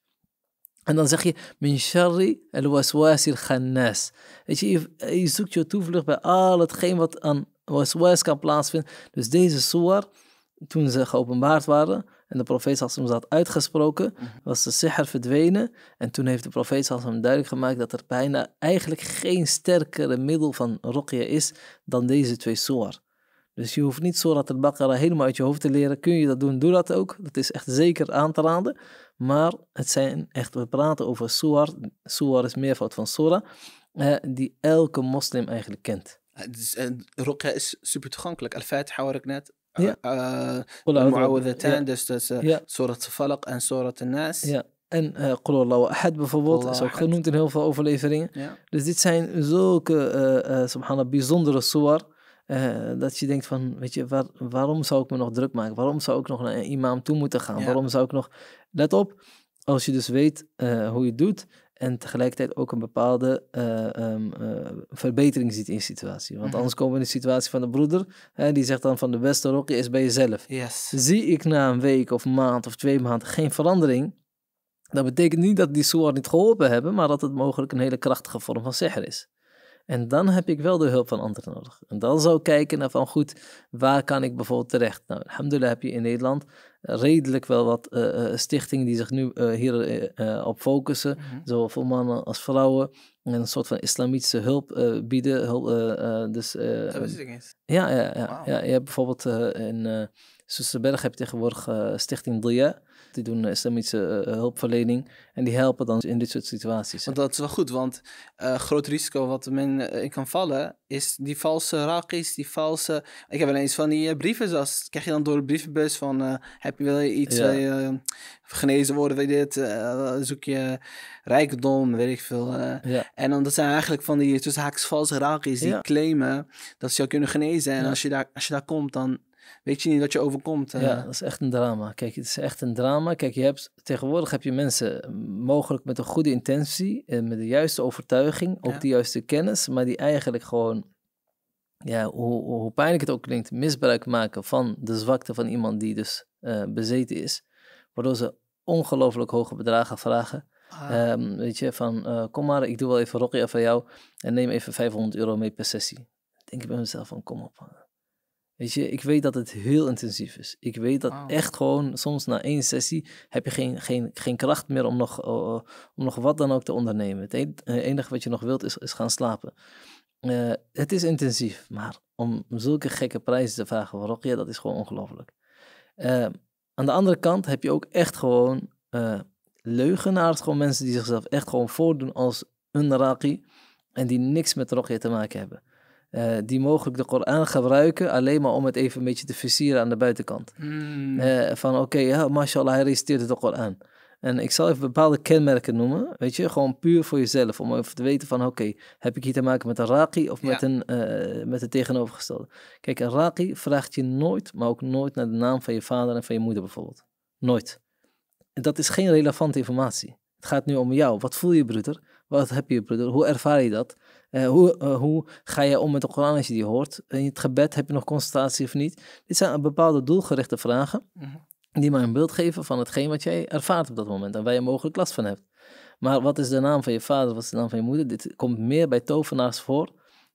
En dan zeg je, min sharri al waswasil khannas. Weet je, je, zoekt je toevlucht bij al hetgeen wat aan waswas kan plaatsvinden. Dus deze soar, toen ze geopenbaard waren en de profeet had ze had uitgesproken, mhm. was de sihr verdwenen. En toen heeft de profeet hem duidelijk gemaakt dat er bijna eigenlijk geen sterkere middel van ruqya is dan deze twee soar. Dus je hoeft niet Surat al-Baqarah helemaal uit je hoofd te leren. Kun je dat doen, doe dat ook. Dat is echt zeker aan te raden. Maar het zijn echt, we praten over suwar. Suwar is meervoud van Sura eh, die elke moslim eigenlijk kent. Eh, dus, eh, is is super toegankelijk. Al-Fatiha hoor ik net. Ja. dus dat is en Surat Nas. Ja. En uh, Qul Ahad bijvoorbeeld, is ook genoemd in heel veel overleveringen. Dus dit zijn zulke, subhanallah, bijzondere suwar. dat je denkt van, weet je, waarom zou ik me nog druk maken? Waarom zou ik nog naar een imam toe moeten gaan? Waarom zou ik nog Let op, als je dus weet eh, hoe je het doet en tegelijkertijd ook een bepaalde eh, ehm, eh, verbetering ziet in de situatie. Want mhm. anders komen we in de situatie van de broeder, hè, die zegt dan van de beste rokje is bij jezelf. Zie ik na een week of maand of twee maanden geen verandering, dat betekent niet dat die soort niet geholpen hebben, maar dat het mogelijk een hele krachtige vorm van zeggen is. En dan heb ik wel de hulp van anderen nodig. En dan zou ik kijken naar van goed, waar kan ik bijvoorbeeld terecht? Nou, alhamdulillah heb je in Nederland redelijk wel wat uh, stichtingen die zich nu uh, eh, hierop op focussen. Mhm. Zowel voor mannen als vrouwen. En een soort van islamitische hulp bieden. Hulp, dus, ja, ja, ja, ja, Je hebt bijvoorbeeld in uh, heb je tegenwoordig Stichting Dia. Die doen islamitische eh, eh, hulpverlening en die helpen dan in dit soort situaties. Want dat is wel goed, want eh, groot risico wat men in kan vallen is die valse rakjes, die valse... Ik heb ineens van die brieven, zoals krijg je dan door de brievenbus van heb je, wil je iets, genezen worden, weet dit, zoek je rijkdom, weet ik veel. Ja. En dan dat zijn eigenlijk van die tussen haaks valse raakjes die claimen dat ze zou kunnen genezen. En als, je daar, als je daar komt, dan weet je niet dat je overkomt. Ja, eh? dat is echt een drama. Kijk, het is echt een drama. Kijk, je hebt, tegenwoordig heb je mensen mogelijk met een goede intentie, en met de juiste overtuiging, ook de juiste kennis, maar die eigenlijk gewoon, ja, hoe, hoe pijnlijk het ook klinkt, misbruik maken van de zwakte van iemand die dus eh, bezeten is. Waardoor ze ongelooflijk hoge bedragen vragen. Ah. Ehm, weet je, van eh, kom maar, ik doe wel even rokje van jou en neem even 500 euro mee per sessie. Denk ik bij mezelf van kom op, Weet je, ik weet dat het heel intensief is. Ik weet dat oh. echt gewoon, soms na één sessie heb je geen, geen, geen kracht meer om nog, eh, om nog wat dan ook te ondernemen. Het e-, eh, enige wat je nog wilt is, is gaan slapen. Eh, het is intensief, maar om zulke gekke prijzen te vragen voor rokje, dat is gewoon ongelooflijk. aan de andere kant heb je ook echt gewoon leugenaars, gewoon mensen die zichzelf echt gewoon voordoen als een Raqi en die niks met rokje te maken hebben. Eh, die mogelijk de Koran gebruiken alleen maar om het even een beetje te versieren aan de buitenkant. Hmm. Eh, van oké, mashallah, hij reciteert de Koran. En ik zal even bepaalde kenmerken noemen, weet je, gewoon puur voor jezelf, om even te weten van oké, heb ik hier te maken met een raqi of met, een, eh, met het tegenovergestelde. Kijk, een raqi vraagt je nooit, maar ook nooit naar de naam van je vader en van je moeder bijvoorbeeld. Nooit. Dat is geen relevante informatie. Het gaat nu om jou. Wat voel je, broeder? Wat heb je, broeder? Hoe ervaar je dat? Eh, hoe, eh, hoe ga je om met de Koran als je die hoort? In het gebed heb je nog concentratie of niet? Dit zijn bepaalde doelgerichte vragen mhm. die mij een beeld geven van hetgeen wat jij ervaart op dat moment en waar je mogelijk last van hebt. Maar wat is de naam van je vader, wat is de naam van je moeder? Dit komt meer bij tovenaars voor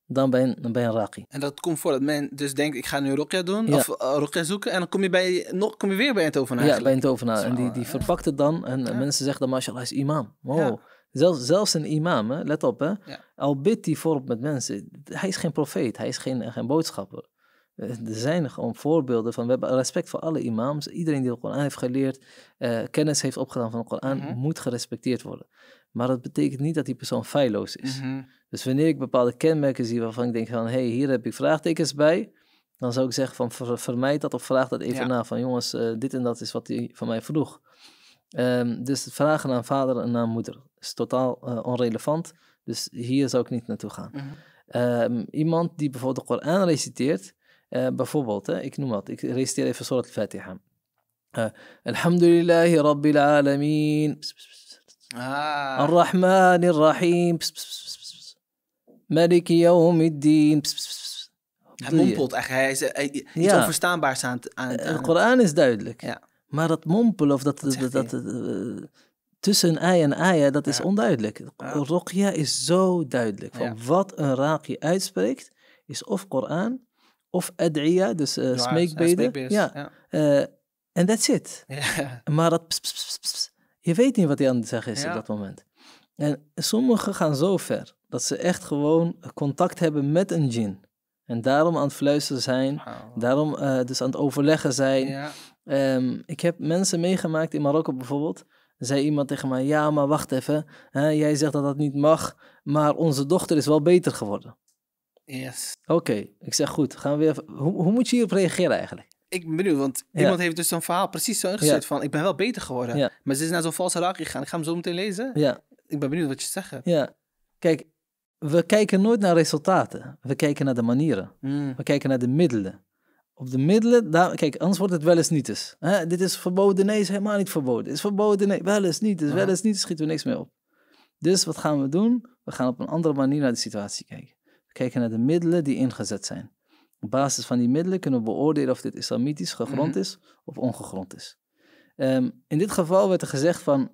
dan bij een, bij een raki. En dat komt voor dat men dus denkt, ik ga nu rokja doen, of uh, eh, rokja zoeken, en dan kom je, bij, nog, kom je weer bij een tovenaar. Ja, bij een tovenaar. En die, die verpakt het dan, en mensen zeggen dan, mashallah, is imam. Wow. Zelfs, zelfs een imam, let op, hè? Ja. al bidt hij voorop met mensen. Hij is geen profeet, hij is geen, eh, geen boodschapper. Eh, er zijn gewoon voorbeelden van, we hebben respect voor alle imams. Iedereen die de Koran heeft geleerd, eh, kennis heeft opgedaan van de Koran, mhm. moet gerespecteerd worden. Maar dat betekent niet dat die persoon feilloos is. Mhm. Dus wanneer ik bepaalde kenmerken zie waarvan ik denk van, hé, hey, hier heb ik vraagtekens bij, dan zou ik zeggen van, vermijd dat of vraag dat even na. Van jongens, dit en dat is wat hij van mij vroeg. Ehm, dus vragen aan vader en aan moeder is totaal eh, onrelevant. Dus hier zou ik niet naartoe gaan. Mhm. Ehm, iemand die bijvoorbeeld de Koran reciteert, eh, bijvoorbeeld, ik noem wat, ik reciteer even Surat al-Fatiha. Uh, Alhamdulillahi Rabbil Alameen. Ah. Ar-Rahman Ar-Rahim. Maliki Hij mompelt eigenlijk, hij is niet iets onverstaanbaars aan het... Aan het Koran is duidelijk. Ja. Maar dat mompelen of dat... dat, dat, dat tussen ei en ei, dat is onduidelijk. Rokia is zo duidelijk. Van Wat een raakje uitspreekt, is of Koran, of ad'iya, dus eh, smeekbeden. Ja. Eh, en that's it. Maar dat je weet niet wat hij aan het zeggen is op dat moment. En sommigen gaan zo ver dat ze echt gewoon contact hebben met een jin. En daarom aan het fluisteren zijn, oh. daarom eh, dus aan het overleggen zijn. Ehm, ik heb mensen meegemaakt in Marokko bijvoorbeeld, zei iemand tegen mij: Ja, maar wacht even. Hè, jij zegt dat dat niet mag, maar onze dochter is wel beter geworden. Yes. Oké, ik zeg goed. Gaan we weer hoe, hoe moet je hierop reageren eigenlijk? Ik ben benieuwd, want iemand heeft dus zo'n verhaal precies zo ingezet van... ik ben wel beter geworden, maar ze is naar zo'n valse raak gegaan. Ik ga hem zo meteen lezen. Ja. Ik ben benieuwd wat je zegt. Ja. Kijk, we kijken nooit naar resultaten. We kijken naar de manieren. Mm. We kijken naar de middelen op de middelen, daar, kijk, anders wordt het wel eens niet eens. Hè? Dit is verboden, nee, is helemaal niet verboden. Is verboden, nee, wel eens niet, is wel eens niet, schieten we niks meer op. Dus wat gaan we doen? We gaan op een andere manier naar de situatie kijken. We kijken naar de middelen die ingezet zijn. Op basis van die middelen kunnen we beoordelen of dit islamitisch gegrond mhm. is of ongegrond is. Ehm, in dit geval werd er gezegd van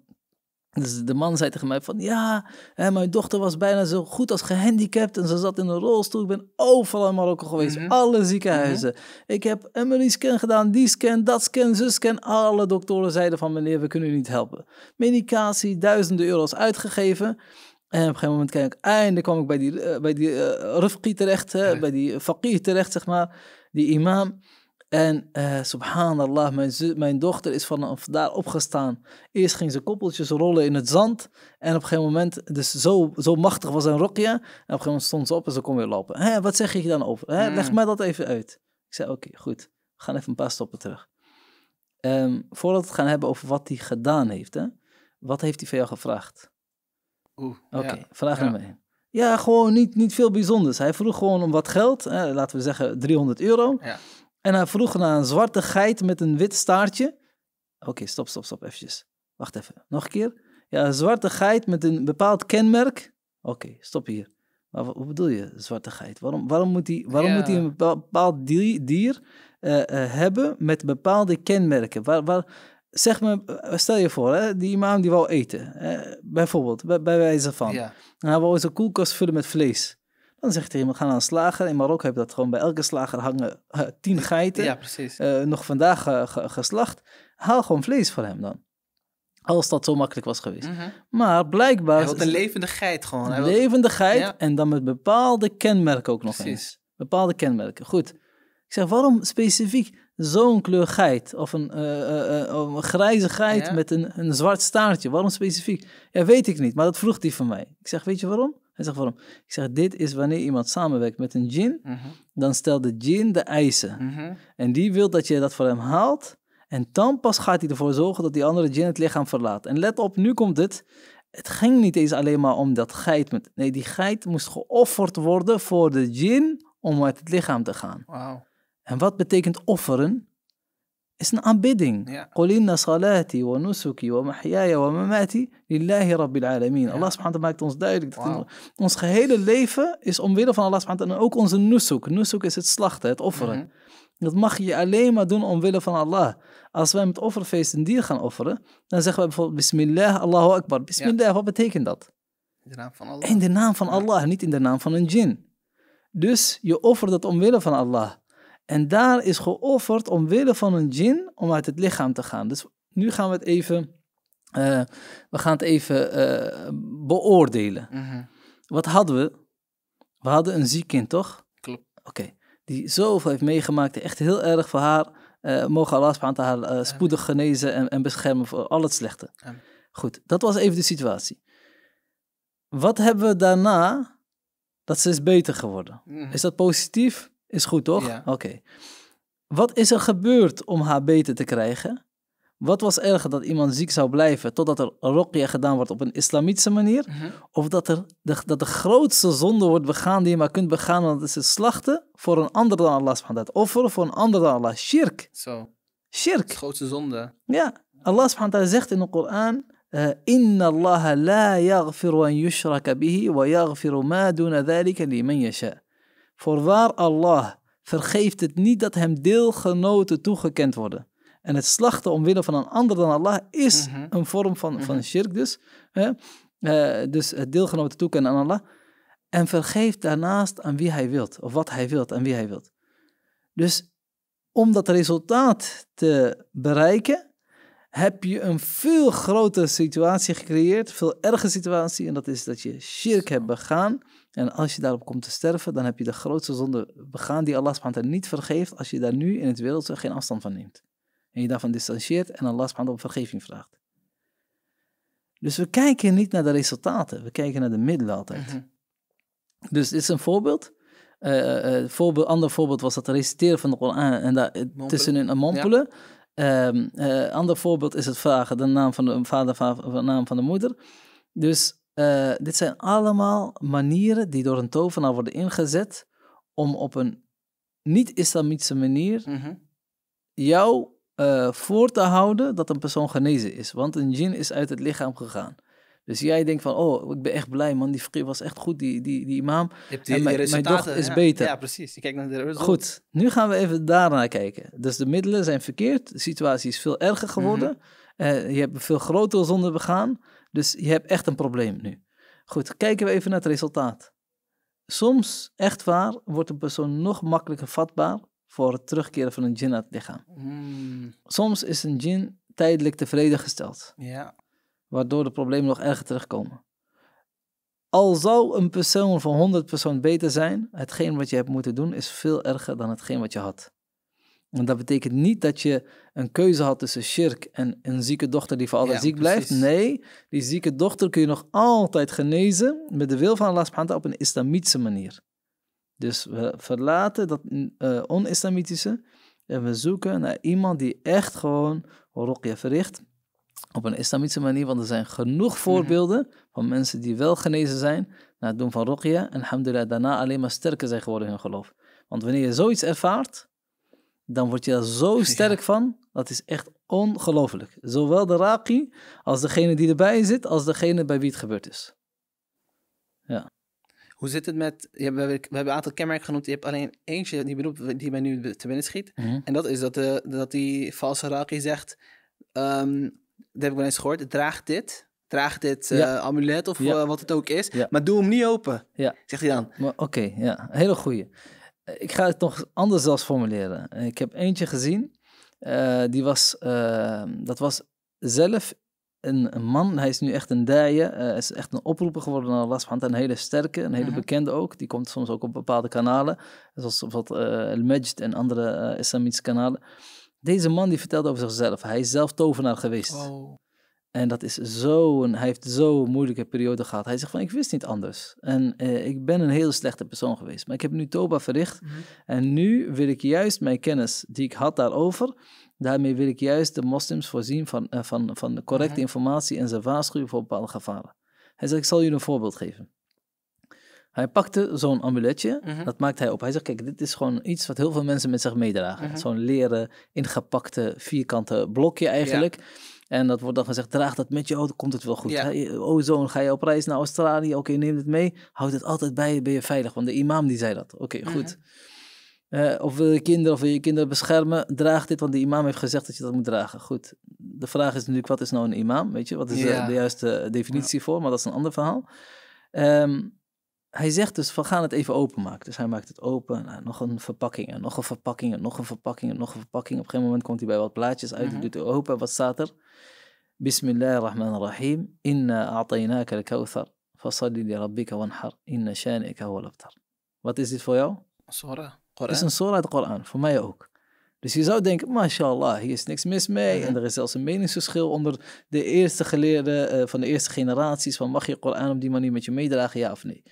dus de man zei tegen mij van, ja, hè, mijn dochter was bijna zo goed als gehandicapt en ze zat in een rolstoel. Ik ben overal in Marokko geweest, mhm. alle ziekenhuizen. Mhm. Ik heb MRI-scan gedaan, die scan, dat scan, ze scan. Alle doktoren zeiden van, meneer, we kunnen u niet helpen. Medicatie, duizenden euro's uitgegeven. En op een gegeven moment kijk ik, eindelijk kwam ik bij die, uh, bij die eh, Rufqi terecht, hè, bij die fakir terecht, zeg maar, die imam. En uh, subhanallah, mijn, mijn dochter is vanaf daar opgestaan. Eerst ging ze koppeltjes rollen in het zand. En op een gegeven moment, dus zo, zo machtig was zijn rokje. En op een gegeven moment stond ze op en ze kon weer lopen. wat zeg je dan over? leg mm. mij dat even uit. Ik zei, oké, goed. We gaan even een paar stoppen terug. Um, voordat we het gaan hebben over wat hij gedaan heeft. Hè? Wat heeft hij van jou gevraagd? Oké, vraag ja. even. Ja, gewoon niet, niet veel bijzonders. Hij vroeg gewoon om wat geld. laten we zeggen 300 euro. Ja. En hij vroeg naar een zwarte geit met een wit staartje. Oké, stop, stop, stop, eventjes. Wacht even, nog een keer. Ja, een zwarte geit met een bepaald kenmerk. Oké, stop hier. Maar hoe bedoel je zwarte geit? Waarom, waarom, moet, hij, waarom moet hij een bepaald dier, eh, eh, hebben met bepaalde kenmerken? Waar, waar, zeg me. Eh, stel je voor, hè, die imam die wou eten. bijvoorbeeld, bij, wijze van. Ja. En hij wou zijn koelkast vullen met vlees. Dan zegt hij, we gaan aan slagen. slager. In Marokko heb je dat gewoon bij elke slager hangen eh, tien geiten. Ja, precies. Eh, nog vandaag eh, geslacht. Haal gewoon vlees voor hem dan. Als dat zo makkelijk was geweest. Mhm. Maar blijkbaar... Hij had een levende geit gewoon. Een levende geit en dan met bepaalde kenmerken ook nog precies. eens. Bepaalde kenmerken, goed. Ik zeg, waarom specifiek zo'n kleur geit? Of een, uh, grijze geit met een, een zwart staartje. Waarom specifiek? Ja, weet ik niet, maar dat vroeg hij van mij. Ik zeg, weet je waarom? Hij zegt waarom? Ik zeg, dit is wanneer iemand samenwerkt met een djinn, mhm. dan stelt de djinn de eisen. Mhm. En die wil dat je dat voor hem haalt. En dan pas gaat hij ervoor zorgen dat die andere djinn het lichaam verlaat. En let op, nu komt het. Het ging niet eens alleen maar om dat geit. Met, nee, die geit moest geofferd worden voor de djinn om uit het lichaam te gaan. En wat betekent offeren? is een unbidding. قل إن صلاتي ومحياي ومماتي لله رب العالمين. Allah subhanahu wa maakt ons duidelijk. Dat ons gehele leven is omwille van Allah subhanahu wa En ook onze nusuk. Nusuk is het slachten, het offeren. Mhm. Dat mag je alleen maar doen omwille van Allah. Als wij met offerfeest een dier gaan offeren, dan zeggen we bijvoorbeeld Bismillah, Allahu Akbar. Bismillah, wat betekent dat? In de naam van Allah. In de naam van Allah, niet in de naam van een jin. Dus je offert dat omwille van Allah. En daar is geofferd omwille van een djinn om uit het lichaam te gaan. Dus nu gaan we het even, eh, we gaan het even eh, beoordelen. Mhm. Wat hadden we? We hadden een ziek kind, toch? Klopt. Oké, die zoveel heeft meegemaakt, echt heel erg voor haar. Uh, mogen Allah aan haar spoedig genezen en, beschermen voor al het slechte. Goed, dat was even de situatie. Wat hebben we daarna dat ze is beter geworden? Mhm. Is dat positief? Is goed, toch? Ja. Oké. Wat is er gebeurd om haar beter te krijgen? Wat was erger dat iemand ziek zou blijven totdat er rokje gedaan wordt op een islamitische manier? Mhm. Of dat, er de, dat de grootste zonde wordt begaan die je maar kunt begaan, want het is het slachten voor een ander dan Allah. Het Offeren voor een ander dan Allah. Shirk. Zo. Shirk. De grootste zonde. Ja. Allah subhanahu wa taala zegt in de Koran: eh, Inna Allah la yaghfiru an yushraka bihi wa yaghfiru ma duna dhalika liman yasha. Voorwaar Allah vergeeft het niet dat hem deelgenoten toegekend worden. En het slachten omwille van een ander dan Allah is mhm. een vorm van, van mhm. shirk dus. Hè? Eh, dus het deelgenoten toekennen aan Allah. En vergeeft daarnaast aan wie hij wilt. Of wat hij wilt, en wie hij wilt. Dus om dat resultaat te bereiken, heb je een veel grotere situatie gecreëerd, veel erger situatie, en dat is dat je shirk hebt begaan, en als je daarop komt te sterven, dan heb je de grootste zonde begaan die Allah subhanahu niet vergeeft als je daar nu in het wereldse geen afstand van neemt. En je daarvan distancieert en Allah subhanahu om vergeving vraagt. Dus we kijken niet naar de resultaten, we kijken naar de middelen altijd. Mhm. Dus dit is een voorbeeld. Uh, voorbeeld. Ander voorbeeld was dat reciteren van de Koran en daar mompelen. tussenin een mompelen. Ja. Ehm, ander voorbeeld is het vragen, de naam van de vader, van, de naam van de moeder. Dus eh, dit zijn allemaal manieren die door een tovenaar worden ingezet om op een niet-islamitische manier mhm. jou eh, voor te houden dat een persoon genezen is. Want een jin is uit het lichaam gegaan. Dus jij denkt van, oh, ik ben echt blij, man. Die verkeer was echt goed, die, die, die imam. Je hebt en mijn, mijn dochter is beter. Ja, precies. Je kijkt naar de resultaten. Goed, nu gaan we even daarnaar kijken. Dus de middelen zijn verkeerd. De situatie is veel erger geworden. Mhm. Eh, je hebt veel grotere zonden begaan. Dus je hebt echt een probleem nu. Goed, kijken we even naar het resultaat. Soms, echt waar, wordt een persoon nog makkelijker vatbaar voor het terugkeren van een djinn uit het lichaam. Hmm. Soms is een djinn tijdelijk tevreden gesteld, ja. waardoor de problemen nog erger terugkomen. Al zou een persoon van 100 beter zijn, hetgeen wat je hebt moeten doen is veel erger dan hetgeen wat je had. En dat betekent niet dat je een keuze had tussen shirk en een zieke dochter die voor altijd ziek blijft. Nee, die zieke dochter kun je nog altijd genezen met de wil van Allah subhanahu op een islamitische manier. Dus we verlaten dat uh, on-islamitische en we zoeken naar iemand die echt gewoon rokje verricht op een islamitische manier. Want er zijn genoeg mhm. voorbeelden van mensen die wel genezen zijn na het doen van rokje en alhamdulillah daarna alleen maar sterker zijn geworden in hun geloof. Want wanneer je zoiets ervaart, dan word je daar zo sterk van. Dat is echt ongelooflijk. Zowel de raki, als degene die erbij zit, als degene bij wie het gebeurd is. Ja. Hoe zit het met, we, hebben, we, hebben, een aantal kenmerken genoemd. Je hebt alleen eentje die, die mij nu te binnen schiet. Mhm. En dat is dat, de, dat die valse raki zegt, um, dat heb ik wel eens gehoord, draag dit. Draag dit eh, amulet of eh, wat het ook is, maar doe hem niet open, zegt hij dan. Oké, ja, hele goeie ik ga het nog anders zelfs formuleren. Ik heb eentje gezien. Eh, die was, eh, dat was zelf een, man. Hij is nu echt een dijen, Uh, eh, is echt een oproeper geworden naar Allah Een hele sterke, een hele mhm. bekende ook. Die komt soms ook op bepaalde kanalen. Zoals bijvoorbeeld El Majd en andere islamitische kanalen. Deze man die vertelde over zichzelf. Hij is zelf tovenaar geweest. En dat is zo'n, hij heeft zo'n moeilijke periode gehad. Hij zegt van, ik wist niet anders. En eh, ik ben een heel slechte persoon geweest. Maar ik heb nu Toba verricht. Mhm. En nu wil ik juist mijn kennis die ik had daarover, daarmee wil ik juist de moslims voorzien van, eh, van, van de correcte mhm. informatie en ze waarschuwen voor bepaalde gevaren. Hij zegt, ik zal jullie een voorbeeld geven. Hij pakte zo'n amuletje, mhm. dat maakt hij op. Hij zegt, kijk, dit is gewoon iets wat heel veel mensen met zich meedragen. Zo'n leren, ingepakte, vierkante blokje eigenlijk. Ja. En dat wordt dan gezegd, draag dat met je, auto oh, dan komt het wel goed. Ja. Oh, zoon, ga je op reis naar Australië? Oké, neem het mee. Houd het altijd bij je, ben je veilig. Want de imam die zei dat. Oké, goed. Eh, of wil je kinderen of wil je kinderen beschermen, draag dit, want de imam heeft gezegd dat je dat moet dragen. Goed, de vraag is natuurlijk, wat is nou een imam? Weet je, wat is de, juiste eh, definitie voor? Maar dat is een ander verhaal. Um, hij zegt dus, we gaan het even openmaken. Dus hij maakt het open. Nou, nog een verpakking en nog een verpakking en nog een verpakking en nog een verpakking. Op een gegeven moment komt hij bij wat plaatjes uit. Mm Doet hij open. Wat staat er? Bismillahirrahmanirrahim. Inna a'tainaka al-kawthar. Fasalli li rabbika wanhar. Inna shani'ika huwa al Wat is dit voor jou? Sora. Het is een sora uit de Koran. Voor mij ook. Dus je zou denken, mashallah, hier is niks mis mee. Mhm. En er is zelfs een meningsverschil onder de eerste geleerden eh, van de eerste generaties. Van mag je Koran op die manier met je meedragen, ja of nee?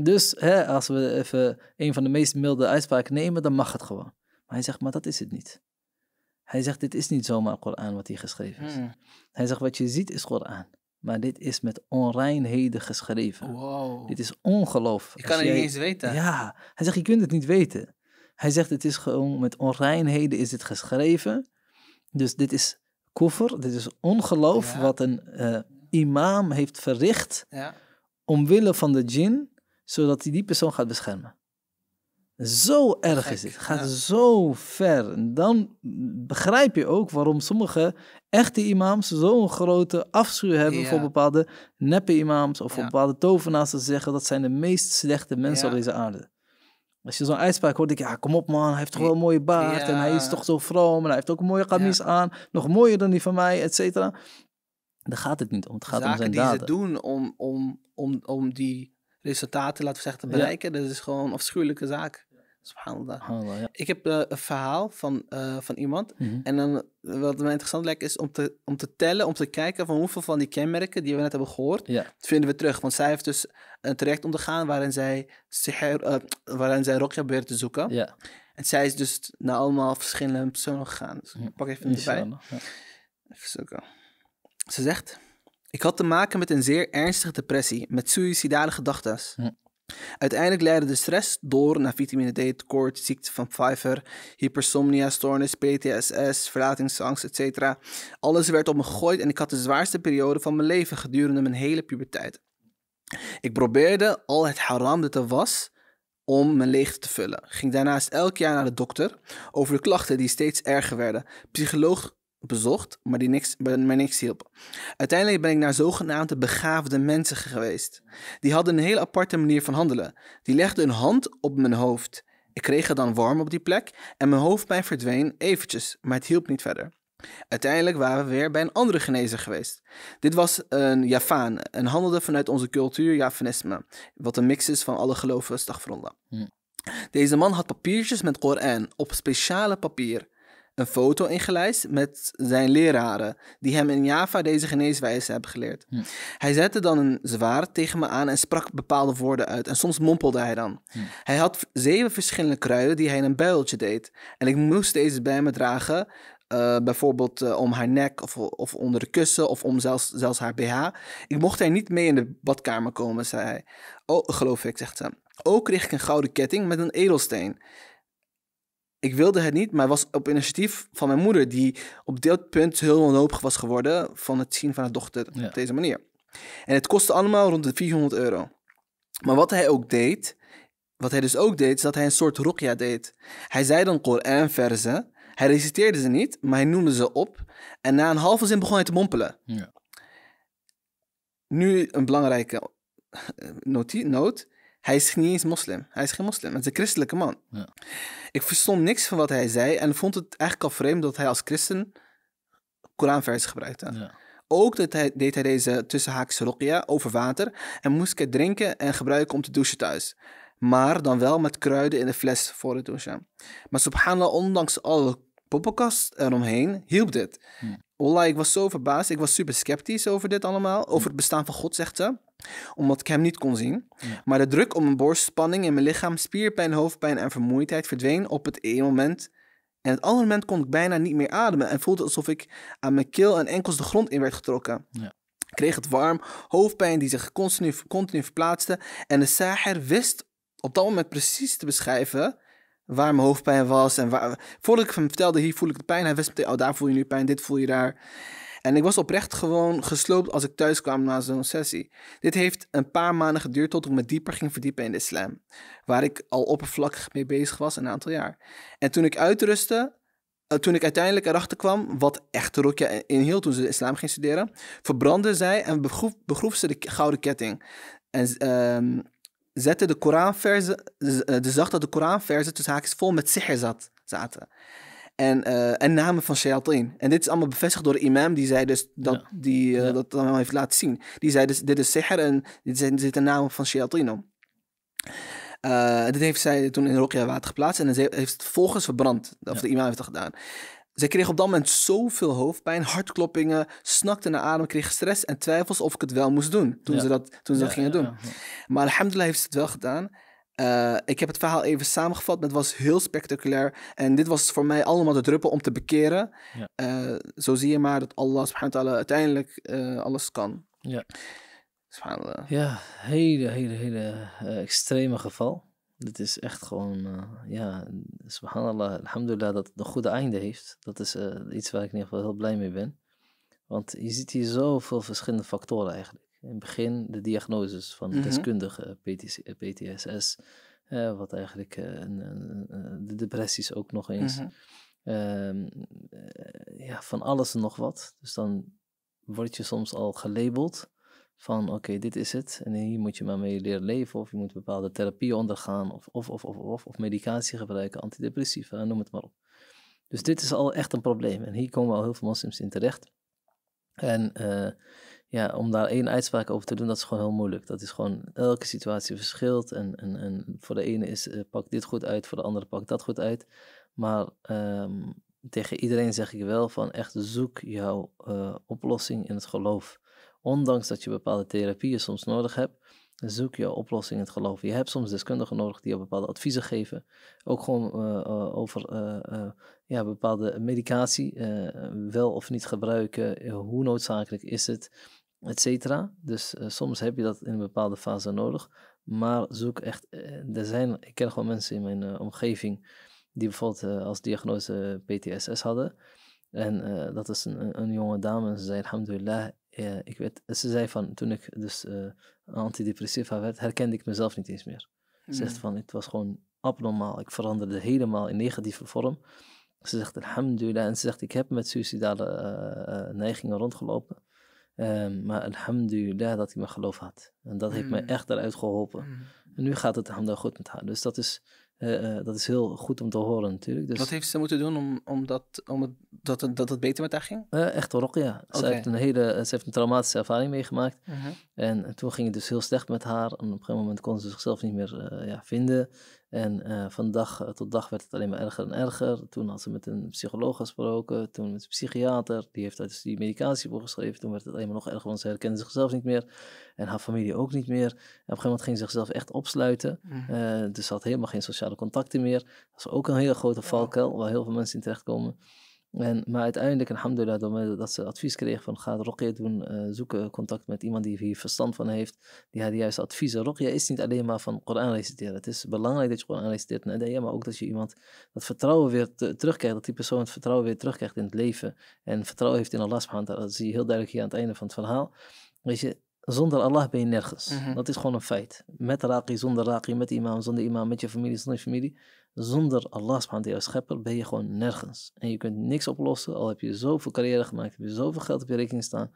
Dus hè, als we even een van de meest milde uitspraken nemen, dan mag het gewoon. Maar hij zegt, maar dat is het niet. Hij zegt, dit is niet zomaar Koran wat hier geschreven is. Hmm. Hij zegt, wat je ziet is Koran. Maar dit is met onreinheden geschreven. Wow. Dit is ongeloof. Je kan het niet eens weten. Ja, hij zegt, je kunt het niet weten. Hij zegt, het is gewoon met onreinheden is dit geschreven. Dus dit is koffer, dit is ongeloof wat een eh, imam heeft verricht... Ja. omwille van de djinn zodat hij die persoon gaat beschermen. Zo erg is is het. Gaat zo ver. En dan begrijp je ook waarom sommige echte imams zo'n grote afschuw hebben voor bepaalde neppe imams of voor bepaalde tovenaars te zeggen dat zijn de meest slechte mensen op deze aarde. Als je zo'n uitspraak hoort, denk ja, kom op man, hij heeft toch wel een mooie baard en hij is toch zo vroom en hij heeft ook een mooie kamis aan, nog mooier dan die van mij, et cetera. Daar gaat het niet om, het gaat om zijn daden. die ze doen om, om, om, om die resultaten, laten we zeggen, te bereiken. Dat is gewoon een afschuwelijke zaak. Subhanallah. ja. Ik heb eh, een verhaal van, eh, van iemand. Mhm. En dan, wat mij interessant lijkt, is om te, om te tellen, om te kijken van hoeveel van die kenmerken die we net hebben gehoord, vinden we terug. Want zij heeft dus een eh, traject ondergaan waarin zij, zich, uh, waarin zij Rokja probeert te zoeken. Ja. En zij is dus naar allemaal verschillende personen gegaan. Dus pak even ja. Even zoeken. Ze zegt... Ik had te maken met een zeer ernstige depressie, met suïcidale gedachten. Hm. Uiteindelijk leidde de stress door naar vitamine D tekort, ziekte van Pfeiffer, hypersomnia, stoornis, PTSS, verlatingsangst, etc. Alles werd op me gegooid en ik had de zwaarste periode van mijn leven gedurende mijn hele puberteit. Ik probeerde al het haram dat er was om mijn leegte te vullen. Ging daarnaast elk jaar naar de dokter over de klachten die steeds erger werden. Psycholoog bezocht, maar die niks, mij niks hielp. Uiteindelijk ben ik naar zogenaamde begaafde mensen geweest. Die hadden een heel aparte manier van handelen. Die legden een hand op mijn hoofd. Ik kreeg er dan warm op die plek en mijn hoofdpijn verdween eventjes, maar het hielp niet verder. Uiteindelijk waren we weer bij een andere genezer geweest. Dit was een jafaan, en handelde vanuit onze cultuur Javanisme, wat een mix is van alle geloven, stagfronda. Hm. Deze man had papiertjes met Koran op speciale papier een foto ingelijst met zijn leraren, die hem in Java deze geneeswijze hebben geleerd. Hm. Hij zette dan een zwaar tegen me aan en sprak bepaalde woorden uit. En soms mompelde hij dan. Hm. Hij had zeven verschillende kruiden die hij in een builtje deed. En ik moest deze bij me dragen, eh, bijvoorbeeld eh, om haar nek of, of onder de kussen of om zelfs, zelfs haar BH. Ik mocht hij niet mee in de badkamer komen, zei hij. Oh, geloof ik, zegt ze. Ook kreeg ik een gouden ketting met een edelsteen ik wilde het niet, maar was op initiatief van mijn moeder, die op dit punt heel wanhopig was geworden van het zien van haar dochter op deze manier. En het kostte allemaal rond de 400 euro. Maar wat hij ook deed, wat hij dus ook deed, is dat hij een soort rokja deed. Hij zei dan verzen. hij reciteerde ze niet, maar hij noemde ze op. En na een halve zin begon hij te mompelen. Ja. Nu een belangrijke eh, noot. Hij is niet eens moslim. Hij is geen moslim. Het is een christelijke man. Ja. Ik verstond niks van wat hij zei en vond het eigenlijk al vreemd dat hij als christen Koranvers gebruikte. Ja. Ook dat deed hij deze tussenhaakse rokia over water en moest ik het drinken en gebruiken om te douchen thuis. Maar dan wel met kruiden in de fles voor het douchen. Maar subhanallah, ondanks alle poppenkast eromheen, hielp dit. Ola, ik was zo verbaasd. Ik was super sceptisch over dit allemaal. Over het bestaan van God, zegt ze. Omdat ik hem niet kon zien. Maar de druk om mijn borstspanning in mijn lichaam, spierpijn, hoofdpijn en vermoeidheid verdween op het ene moment. En het andere moment kon ik bijna niet meer ademen. En voelde alsof ik aan mijn keel en enkels de grond in werd getrokken. Ja. Ik kreeg het warm, hoofdpijn die zich continu, continu verplaatste. En de Saher wist op dat moment precies te beschrijven waar mijn hoofdpijn was. En waar, voordat ik hem vertelde, hier voel ik de pijn. Hij wist meteen, oh daar voel je nu pijn, dit voel je daar. En ik was oprecht gewoon gesloopt als ik thuis kwam na zo'n sessie. Dit heeft een paar maanden geduurd tot ik me dieper ging verdiepen in de islam. Waar ik al oppervlakkig mee bezig was een aantal jaar. En toen ik uitrustte, eh, toen ik uiteindelijk erachter kwam wat echte in inhield toen ze de islam ging studeren, verbrandde zij en begroef, begroef ze de gouden ketting. En... Ehm, zette de Koranverzen, eh, de zag dat de Koranverzen tussen haakjes vol met sihr zat, zaten. En, eh, en namen van shayatin. En dit is allemaal bevestigd door de imam, die zei dus dat die eh, dat allemaal heeft laten zien. Die zei dus, dit is sihr en dit zitten namen van shayatin om. Uh, dit heeft zij toen in Rokia water geplaatst en heeft het volgens verbrand. Of de imam heeft dat gedaan. Zij kreeg op dat moment zoveel hoofdpijn, hartkloppingen, snakte naar adem, kreeg stress en twijfels of ik het wel moest doen toen ze dat, toen ze dat gingen doen. Maar alhamdulillah heeft ze het wel gedaan. Eh, ik heb het verhaal even samengevat, maar het was heel spectaculair. En dit was voor mij allemaal de druppel om te bekeren. Eh, zo zie je maar dat Allah subhanahu wa uiteindelijk eh, alles kan. Ja, ja hele, hele, hele extreme geval. Dit is echt gewoon, uh, ja, subhanallah, alhamdulillah dat het een goede einde heeft. Dat is eh, iets waar ik in ieder geval heel blij mee ben. Want je ziet hier zoveel verschillende factoren eigenlijk. In het begin de diagnoses van deskundige -hmm. deskundigen, eh, PTSS, wat eigenlijk de depressies ook nog eens. Mhm. Ehm, ja, van alles en nog wat. Dus dan word je soms al gelabeld. Van oké, dit is het en hier moet je maar mee leren leven of je moet bepaalde therapie ondergaan of, of, of, of, of, medicatie gebruiken, antidepressiva, noem het maar op. Dus dit is al echt een probleem en hier komen al heel veel moslims in terecht. En eh, ja, om daar één uitspraak over te doen, dat is gewoon heel moeilijk. Dat is gewoon, elke situatie verschilt. En, en, en voor de ene is, uh, pak dit goed uit, voor de andere pak dat goed uit. Maar ehm, tegen iedereen zeg ik wel van echt zoek jouw eh, oplossing in het geloof. Ondanks dat je bepaalde therapieën soms nodig hebt, zoek je oplossing in het geloof. Je hebt soms deskundigen nodig die je bepaalde adviezen geven. Ook gewoon eh, eh, over eh, ja, bepaalde medicatie, wel of niet gebruiken, hoe noodzakelijk is het, et cetera. Dus soms heb je dat in een bepaalde fase nodig. Maar zoek echt, er zijn, ik ken gewoon mensen in mijn omgeving die bijvoorbeeld als diagnose PTSS hadden. En dat is een, een jonge dame en ze zei, alhamdulillah, ja, ik weet, ze zei van, toen ik dus eh, antidepressief antidepressiva werd, herkende ik mezelf niet eens meer. Ze zegt mm. van, het was gewoon abnormaal. Ik veranderde helemaal in negatieve vorm. Ze zegt, alhamdulillah. En ze zegt, ik heb met suicidale eh, eh, neigingen rondgelopen. Um, maar alhamdulillah dat ik mijn geloof had. En dat heeft mij mm. echt eruit geholpen. Mm. En nu gaat het alhamdulillah goed met haar. Dus dat is eh, eh, dat is heel goed om te horen natuurlijk. Dus... Wat heeft ze moeten doen om, om, dat, om het, dat, dat het beter met haar ging? Eh, echt rock, ja. Ze, heeft een hele, ze heeft een traumatische ervaring meegemaakt. Mhm. En toen ging het dus heel slecht met haar. En op een gegeven moment kon ze zichzelf niet meer eh, ja, vinden. En eh, van dag eh, tot dag werd het alleen maar erger en erger. Toen had ze met een psycholoog gesproken, toen met een psychiater. Die heeft dus die medicatie voorgeschreven. Toen werd het alleen maar nog erger, want ze herkende zichzelf niet meer. En haar familie ook niet meer. En op een gegeven moment ging ze zichzelf echt opsluiten. Mhm. dus ze had helemaal geen sociale contacten meer. Dat is ook een hele grote valkuil waar heel veel mensen in terechtkomen. En, maar uiteindelijk, alhamdulillah, dat ze advies kreeg van ga Rokia doen, eh, zoek eh, contact met iemand die hier verstand van heeft, die haar de juiste adviezen. is niet alleen maar van Koran reciteren. Het is belangrijk dat je Koran reciteert en maar ook dat je iemand dat vertrouwen weer terugkrijgt, dat die persoon het vertrouwen weer terugkrijgt in het leven en vertrouwen heeft in Allah subhanahu Dat zie je heel duidelijk hier aan het einde van het verhaal. Weet je, zonder Allah ben je nergens. Mhm. Dat is gewoon een feit. Met Raqi, zonder Raqi, met imam, zonder imam, met je familie, zonder je familie. Zonder Allah subhanahu wa schepper ben je gewoon nergens. En je kunt niks oplossen, al heb je zoveel carrière gemaakt, heb je zoveel geld op je rekening staan.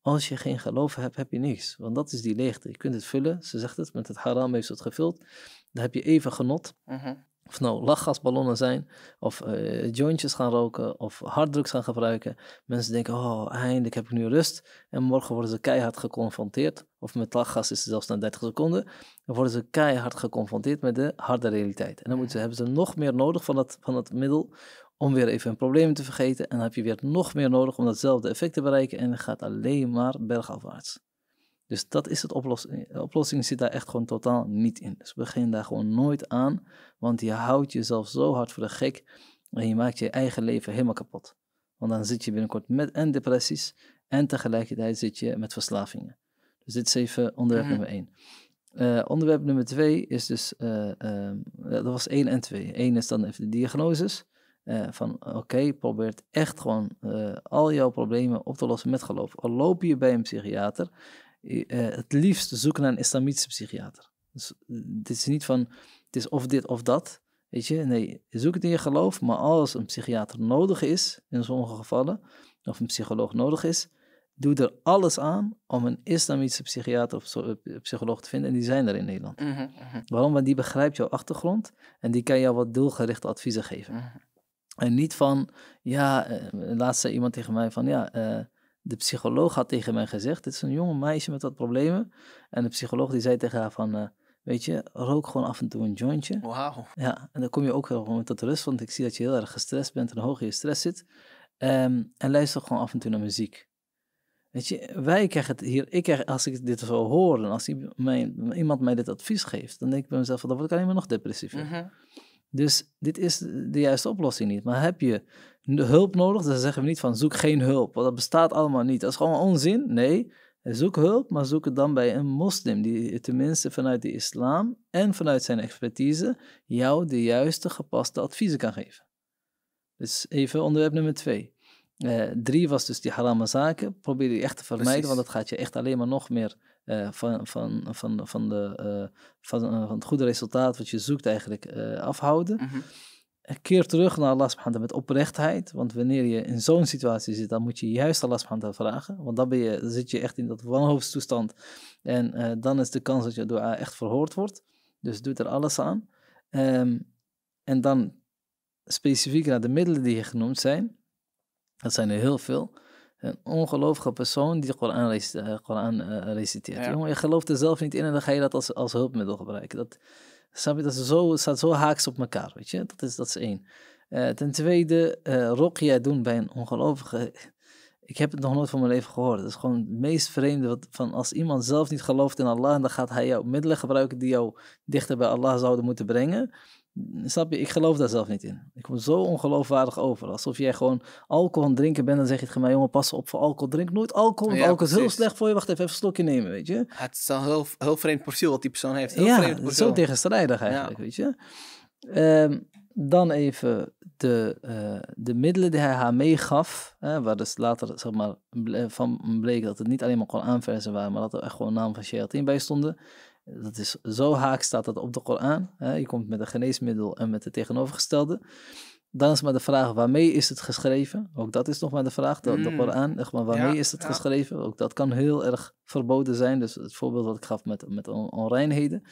Als je geen geloof hebt, heb je niks. Want dat is die leegte. Je kunt het vullen, ze zegt het, met het haram heeft ze het gevuld. Dan heb je even genot. Mhm. Of nou lachgasballonnen zijn, of eh, jointjes gaan roken, of harddrugs gaan gebruiken. Mensen denken, oh eindelijk heb ik nu rust. En morgen worden ze keihard geconfronteerd. Of met lachgas is het zelfs na 30 seconden. Dan worden ze keihard geconfronteerd met de harde realiteit. En dan moeten ze, mm. hebben ze nog meer nodig van dat, van dat middel om weer even hun problemen te vergeten. En dan heb je weer nog meer nodig om datzelfde effect te bereiken. En het gaat alleen maar bergafwaarts. Dus dat is het oplossing. De eh, oplossing zit daar echt gewoon totaal niet in. Dus begin daar gewoon nooit aan, want je houdt jezelf zo hard voor de gek en je maakt je eigen leven helemaal kapot. Want dan zit je binnenkort met en depressies en tegelijkertijd zit je met verslavingen. Dus dit is even onderwerp mhm. nummer 1. Eh, onderwerp nummer 2 is dus, eh, ehm, dat was 1 en 2. 1 is dan even de diagnoses. van oké, okay, probeer echt gewoon al jouw problemen op te lossen met geloof. Al loop je bij een psychiater, eh, het liefst zoeken naar een islamitische psychiater. Dus het eh, is niet van, het is of dit of dat. Weet je, nee, zoek het in je geloof, maar als een psychiater nodig is, in sommige gevallen, of een psycholoog nodig is, doe er alles aan om een islamitische psychiater of eh, psycholoog te vinden. En die zijn er in Nederland. Mhm, mhm. Waarom? Want die begrijpt jouw achtergrond en die kan jou wat doelgerichte adviezen geven. Mhm. En niet van, ja, laatst zei iemand tegen mij van, ja, de psycholoog had tegen mij gezegd, dit is een jonge meisje met wat problemen. En de psycholoog die zei tegen haar van, eh, weet je, rook gewoon af en toe een jointje. Wauw. Ja, en dan kom je ook gewoon tot rust, want ik zie dat je heel erg gestrest bent en hoog in je stress zit. Ehm, en luister gewoon af en toe naar muziek. Weet je, wij krijgen het hier, ik krijg, als ik dit zo hoor en als iemand mij dit advies geeft, dan denk ik bij mezelf, dan word ik alleen maar nog depressiever. Mm Dus dit is de juiste oplossing niet. Maar heb je hulp nodig, dan zeggen we niet van zoek geen hulp, want dat bestaat allemaal niet. Dat is gewoon onzin. Nee, zoek hulp, maar zoek het dan bij een moslim die tenminste vanuit de islam en vanuit zijn expertise jou de juiste gepaste adviezen kan geven. Dus even onderwerp nummer twee. Eh, drie was dus die harame zaken. Probeer die echt te vermijden, want dat gaat je echt alleen maar nog meer eh, van, van, van, van, de, uh, van, van het goede resultaat wat je zoekt eigenlijk afhouden. Mhm keer terug naar Allah subhanahu met oprechtheid. Want wanneer je in zo'n situatie zit, dan moet je juist Allah subhanahu vragen. Want dan, ben je, zit je echt in dat wanhoofdstoestand. En eh, dan is de kans dat je dua echt verhoord wordt. Dus doe er alles aan. Ehm, en dan specifiek naar de middelen die hier genoemd zijn. Dat zijn er heel veel. Een ongelovige persoon die de Koran, rec eh, Koran eh, reciteert. Ja. je gelooft er zelf niet in en dan ga je dat als, als hulpmiddel gebruiken. Dat, Snap je? Dat zo, staat zo haaks op elkaar, weet je. Dat is, dat één. Eh, ten tweede, eh, rok jij doen bij een ongelovige. Ik heb het nog nooit van mijn leven gehoord. Dat is gewoon het meest vreemde. Wat, van als iemand zelf niet gelooft in Allah, dan gaat hij jou middelen gebruiken die jou dichter bij Allah zouden moeten brengen. Snap je? Ik geloof daar zelf niet in. Ik word zo ongeloofwaardig over. Alsof jij gewoon alcohol aan drinken bent. Dan zeg je tegen mij, jongen, pas op voor alcohol. Drink nooit alcohol, alcohol is heel slecht voor je. Wacht even, even een stokje nemen, weet je. het is dan heel, heel vreemd profiel wat die persoon heeft. ja, zo tegenstrijdig eigenlijk, weet je. Ehm, dan even de, eh, de middelen die hij haar meegaf. Hè, waar dus later zeg maar, van bleek dat het niet alleen maar gewoon aanversen waren. Maar dat er echt gewoon naam van Sheatin bij stonden. Dat is zo haak staat dat op de Koran. Hè? Je komt met een geneesmiddel en met het tegenovergestelde. Dan is maar de vraag, waarmee is het geschreven? Ook dat is nog maar de vraag, de, de mm. Koran. maar, waarmee is het geschreven? Ook dat kan heel erg verboden zijn. Dus het voorbeeld dat ik gaf met, met onreinheden.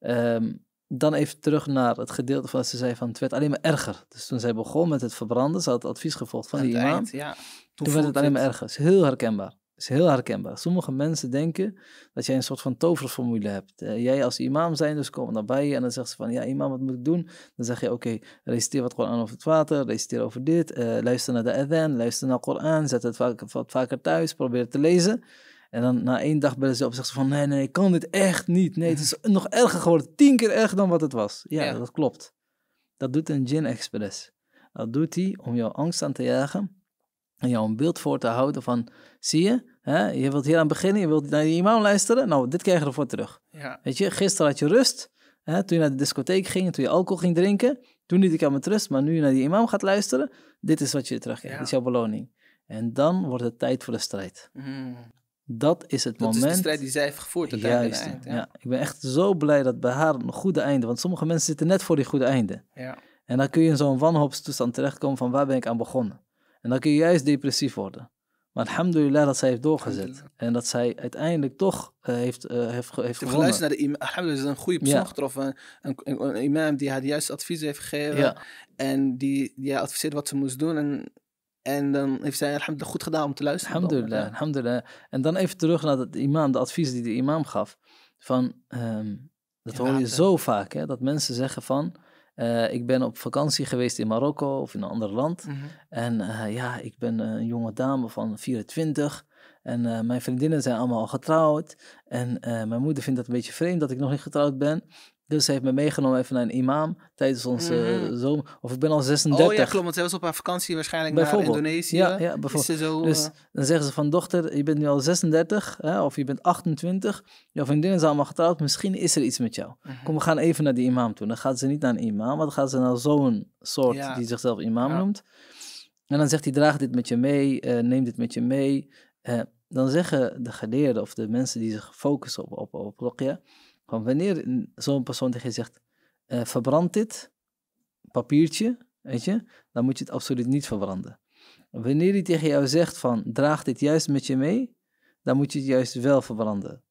Ehm, dan even terug naar het gedeelte van ze zei van het werd alleen maar erger. Dus toen zij begon met het verbranden, ze had het advies gevolgd van die imam. ja. Toen, toen werd het alleen maar erger. is heel herkenbaar is heel herkenbaar. Sommige mensen denken dat jij een soort van toverformule hebt. Eh, jij als imam zijn, dus komen naar bij je en dan zegt ze van, ja imam, wat moet ik doen? Dan zeg je, oké, reciteer wat Koran over het water, reciteer over dit, eh, luister naar de adhan, luister naar Koran, zet het wat vaker thuis, probeer het te lezen. En dan na één dag bij ze op en zeggen ze van, nee, nee, ik kan dit echt niet. Nee, het is nog erger geworden, tien keer erger dan wat het was. Ja, dat klopt. Dat doet een jin express. Dat doet hij om jouw angst aan te jagen en jou een beeld voor te houden van, zie je, hè, je wilt hier aan beginnen, je wilt naar je imam luisteren, nou, dit krijg je ervoor terug. Ja. Weet je, gisteren had je rust, hè, toen je naar de discotheek ging, toen je alcohol ging drinken, toen niet ik aan mijn rust, maar nu je naar die imam gaat luisteren, dit is wat je terugkrijgt, ja. dit is jouw beloning. En dan wordt het tijd voor de strijd. Mm. Dat is het moment. Dat is de strijd die zij heeft gevoerd tot Juist, Ja. ik ben echt zo blij dat bij haar een goede einde, want sommige mensen zitten net voor die goede einde. Ja. En dan kun je in zo'n wanhoopstoestand terechtkomen van waar ben ik aan begonnen. En dan kun je juist depressief worden. Maar alhamdulillah dat zij heeft doorgezet. En dat zij uiteindelijk toch uh, heeft, uh, heeft, heeft gewonnen. luisteren naar de imam. Alhamdulillah, is een goede persoon ja. getroffen. Een, imam die haar de juiste advies heeft gegeven. En die, die haar adviseert wat ze moest doen. En, en dan heeft zij alhamdulillah goed gedaan om te luisteren. Alhamdulillah, ja. alhamdulillah. En dan even terug naar de imam, de advies die de imam gaf. Van, ehm, dat hoor je zo vaak, hè, dat mensen zeggen van... Eh, ik ben op vakantie geweest in Marokko of in een ander land. Mhm. En eh, ja, ik ben eh, een jonge dame van 24. En mijn vriendinnen zijn allemaal al getrouwd. En mijn moeder vindt dat een beetje vreemd dat ik nog niet getrouwd ben. Dus hij heeft me meegenomen even naar een imam tijdens onze mm. zomer. Of ik ben al 36. Oh ja, klopt. Want zij was op haar vakantie waarschijnlijk naar Indonesië. Ja, ja bijvoorbeeld. Zo, dus eh, dan zeggen ze van dochter, je bent nu al 36 hè, of je bent 28. Je vriendin is allemaal getrouwd. Misschien is er iets met jou. Mm -hmm. Kom, we gaan even naar die imam toe. Dan gaat ze niet naar een imam, maar dan gaat ze naar zo'n soort ja. die zichzelf imam ja. noemt. En dan zegt hij, draag dit met je mee, uh, neem dit met je mee. Uh, dan zeggen de geleerden of de mensen die zich focussen op, op, op, op wanneer zo'n persoon tegen je zegt, eh, verbrand dit papiertje, weet je, dan moet je het absoluut niet verbranden. Wanneer hij tegen jou zegt van, draag dit juist met je mee, dan moet je het juist wel verbranden.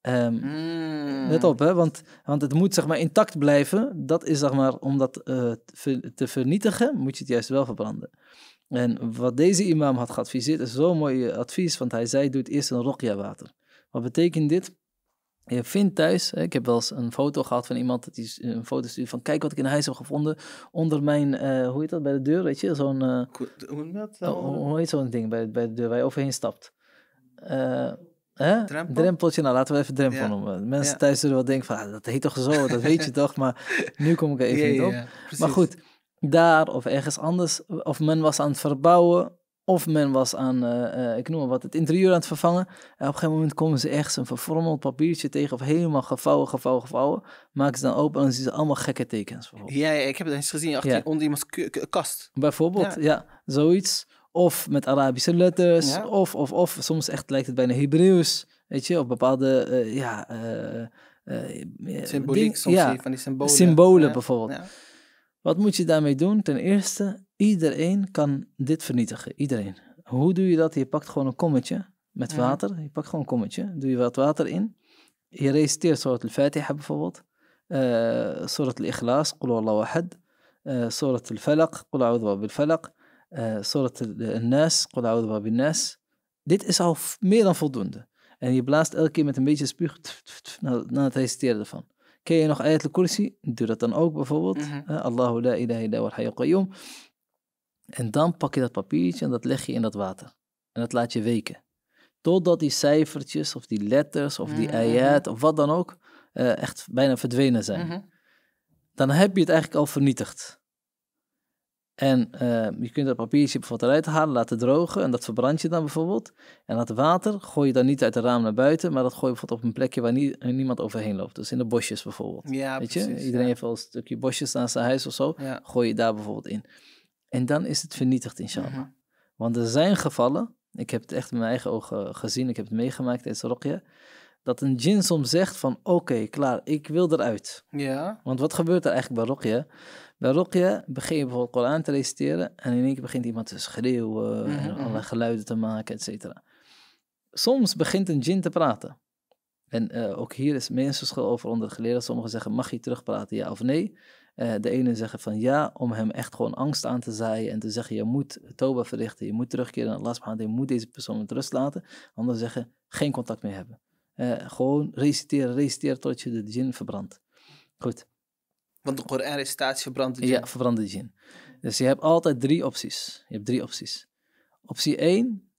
Ehm, hmm. Let op, hè, want, want het moet zeg maar intact blijven. Dat is zeg maar, om dat eh, te vernietigen, moet je het juist wel verbranden. En wat deze imam had geadviseerd, is zo'n mooi advies, want hij zei, doe het eerst een rokja water. Wat betekent dit? je vindt thuis, ik heb wel eens een foto gehad van iemand die een foto stuurt van kijk wat ik in huis heb gevonden onder mijn, eh, hoe heet dat, bij de deur, weet je, zo'n... Eh, hoe, heet zo'n ding bij, bij de deur waar je overheen stapt? Eh, hè? Drempeltje, nou laten we even drempel ja. Mensen thuis zullen wel denken van ah, dat heet toch zo, dat weet je toch, maar nu kom ik er even niet op. maar goed, daar of ergens anders, of men was aan het verbouwen of men was aan, eh, eh, ik noem maar wat, het interieur aan het vervangen. En eh, op een gegeven moment komen ze echt een vervormeld papiertje tegen. Of helemaal gevouwen, gevouwen, gevouwen. Maak ze dan open en dan zien ze allemaal gekke tekens. Ja, ja, ik heb het eens gezien achter, onder iemands kast. Bijvoorbeeld, ja. Zoiets. Of met Arabische letters. Of, of, of. Soms echt lijkt het bijna Hebreeuws. Weet je, of bepaalde, ja... Symboliek ding, van die symbolen. Symbolen bijvoorbeeld. Wat moet je daarmee doen? Ten eerste, iedereen kan dit vernietigen. Iedereen. Hoe doe je dat? Je pakt gewoon een kommetje met mhm. water. Je pakt gewoon een kommetje. Doe je wat water in. Je reciteert Surat al-Fatiha bijvoorbeeld. Uh, Surat al-Ikhlas, Qul Allahu Ahad. Uh, Surat al-Falaq, A'udhu bil Falaq. Uh, eh, Surat al-Nas, Qul A'udhu bil Nas. Dit is al meer dan voldoende. En je blaast elke keer met een beetje spuug naar het reciteren ervan. Ken je nog Ayatul Kursi? Doe dat dan ook bijvoorbeeld. Mm Allahu la ilaha illa wal qayyum. En dan pak je dat papiertje en dat leg je in dat water. En dat laat je weken. Totdat die cijfertjes of die letters of die mhm. ayat of wat dan ook eh, echt bijna verdwenen zijn. Mhm. Dan heb je het eigenlijk al vernietigd. En eh, je kunt dat papiertje bijvoorbeeld eruit halen, laten drogen. En dat verbrand je dan bijvoorbeeld. En dat water gooi je dan niet uit het raam naar buiten. Maar dat gooi je bijvoorbeeld op een plekje waar niemand overheen loopt. Dus in de bosjes bijvoorbeeld. Ja, Weet je? Iedereen heeft wel een stukje bosjes naast zijn huis of zo. Gooi je daar bijvoorbeeld in. En dan is het vernietigd, inshallah. mm Want er zijn gevallen, ik heb het echt met mijn eigen ogen gezien. Ik heb het meegemaakt in Sarokje. Dat een jin soms zegt van, oké, klaar, ik wil eruit. Ja. Want wat gebeurt er eigenlijk bij Rokje? Bij Rokje begin je bijvoorbeeld Koran te reciteren en in één keer begint iemand te schreeuwen mhm, en mhm. allerlei geluiden te maken, et cetera. Soms begint een djinn te praten. En eh, ook hier is mensenschil over onder de geleerden. Sommigen zeggen, mag je terugpraten, ja of nee? Eh, de ene zeggen van ja, om hem echt gewoon angst aan te zaaien en te zeggen, je moet toba verrichten, je moet terugkeren naar Allah subhanahu je moet deze persoon met rust laten. Anderen zeggen, geen contact meer hebben. Eh, gewoon reciteren, reciteren tot je de djinn verbrandt. Goed. Want de Koran recitatie de jin. Ja, de jin. Dus je hebt altijd drie opties. Je hebt drie opties. Optie 1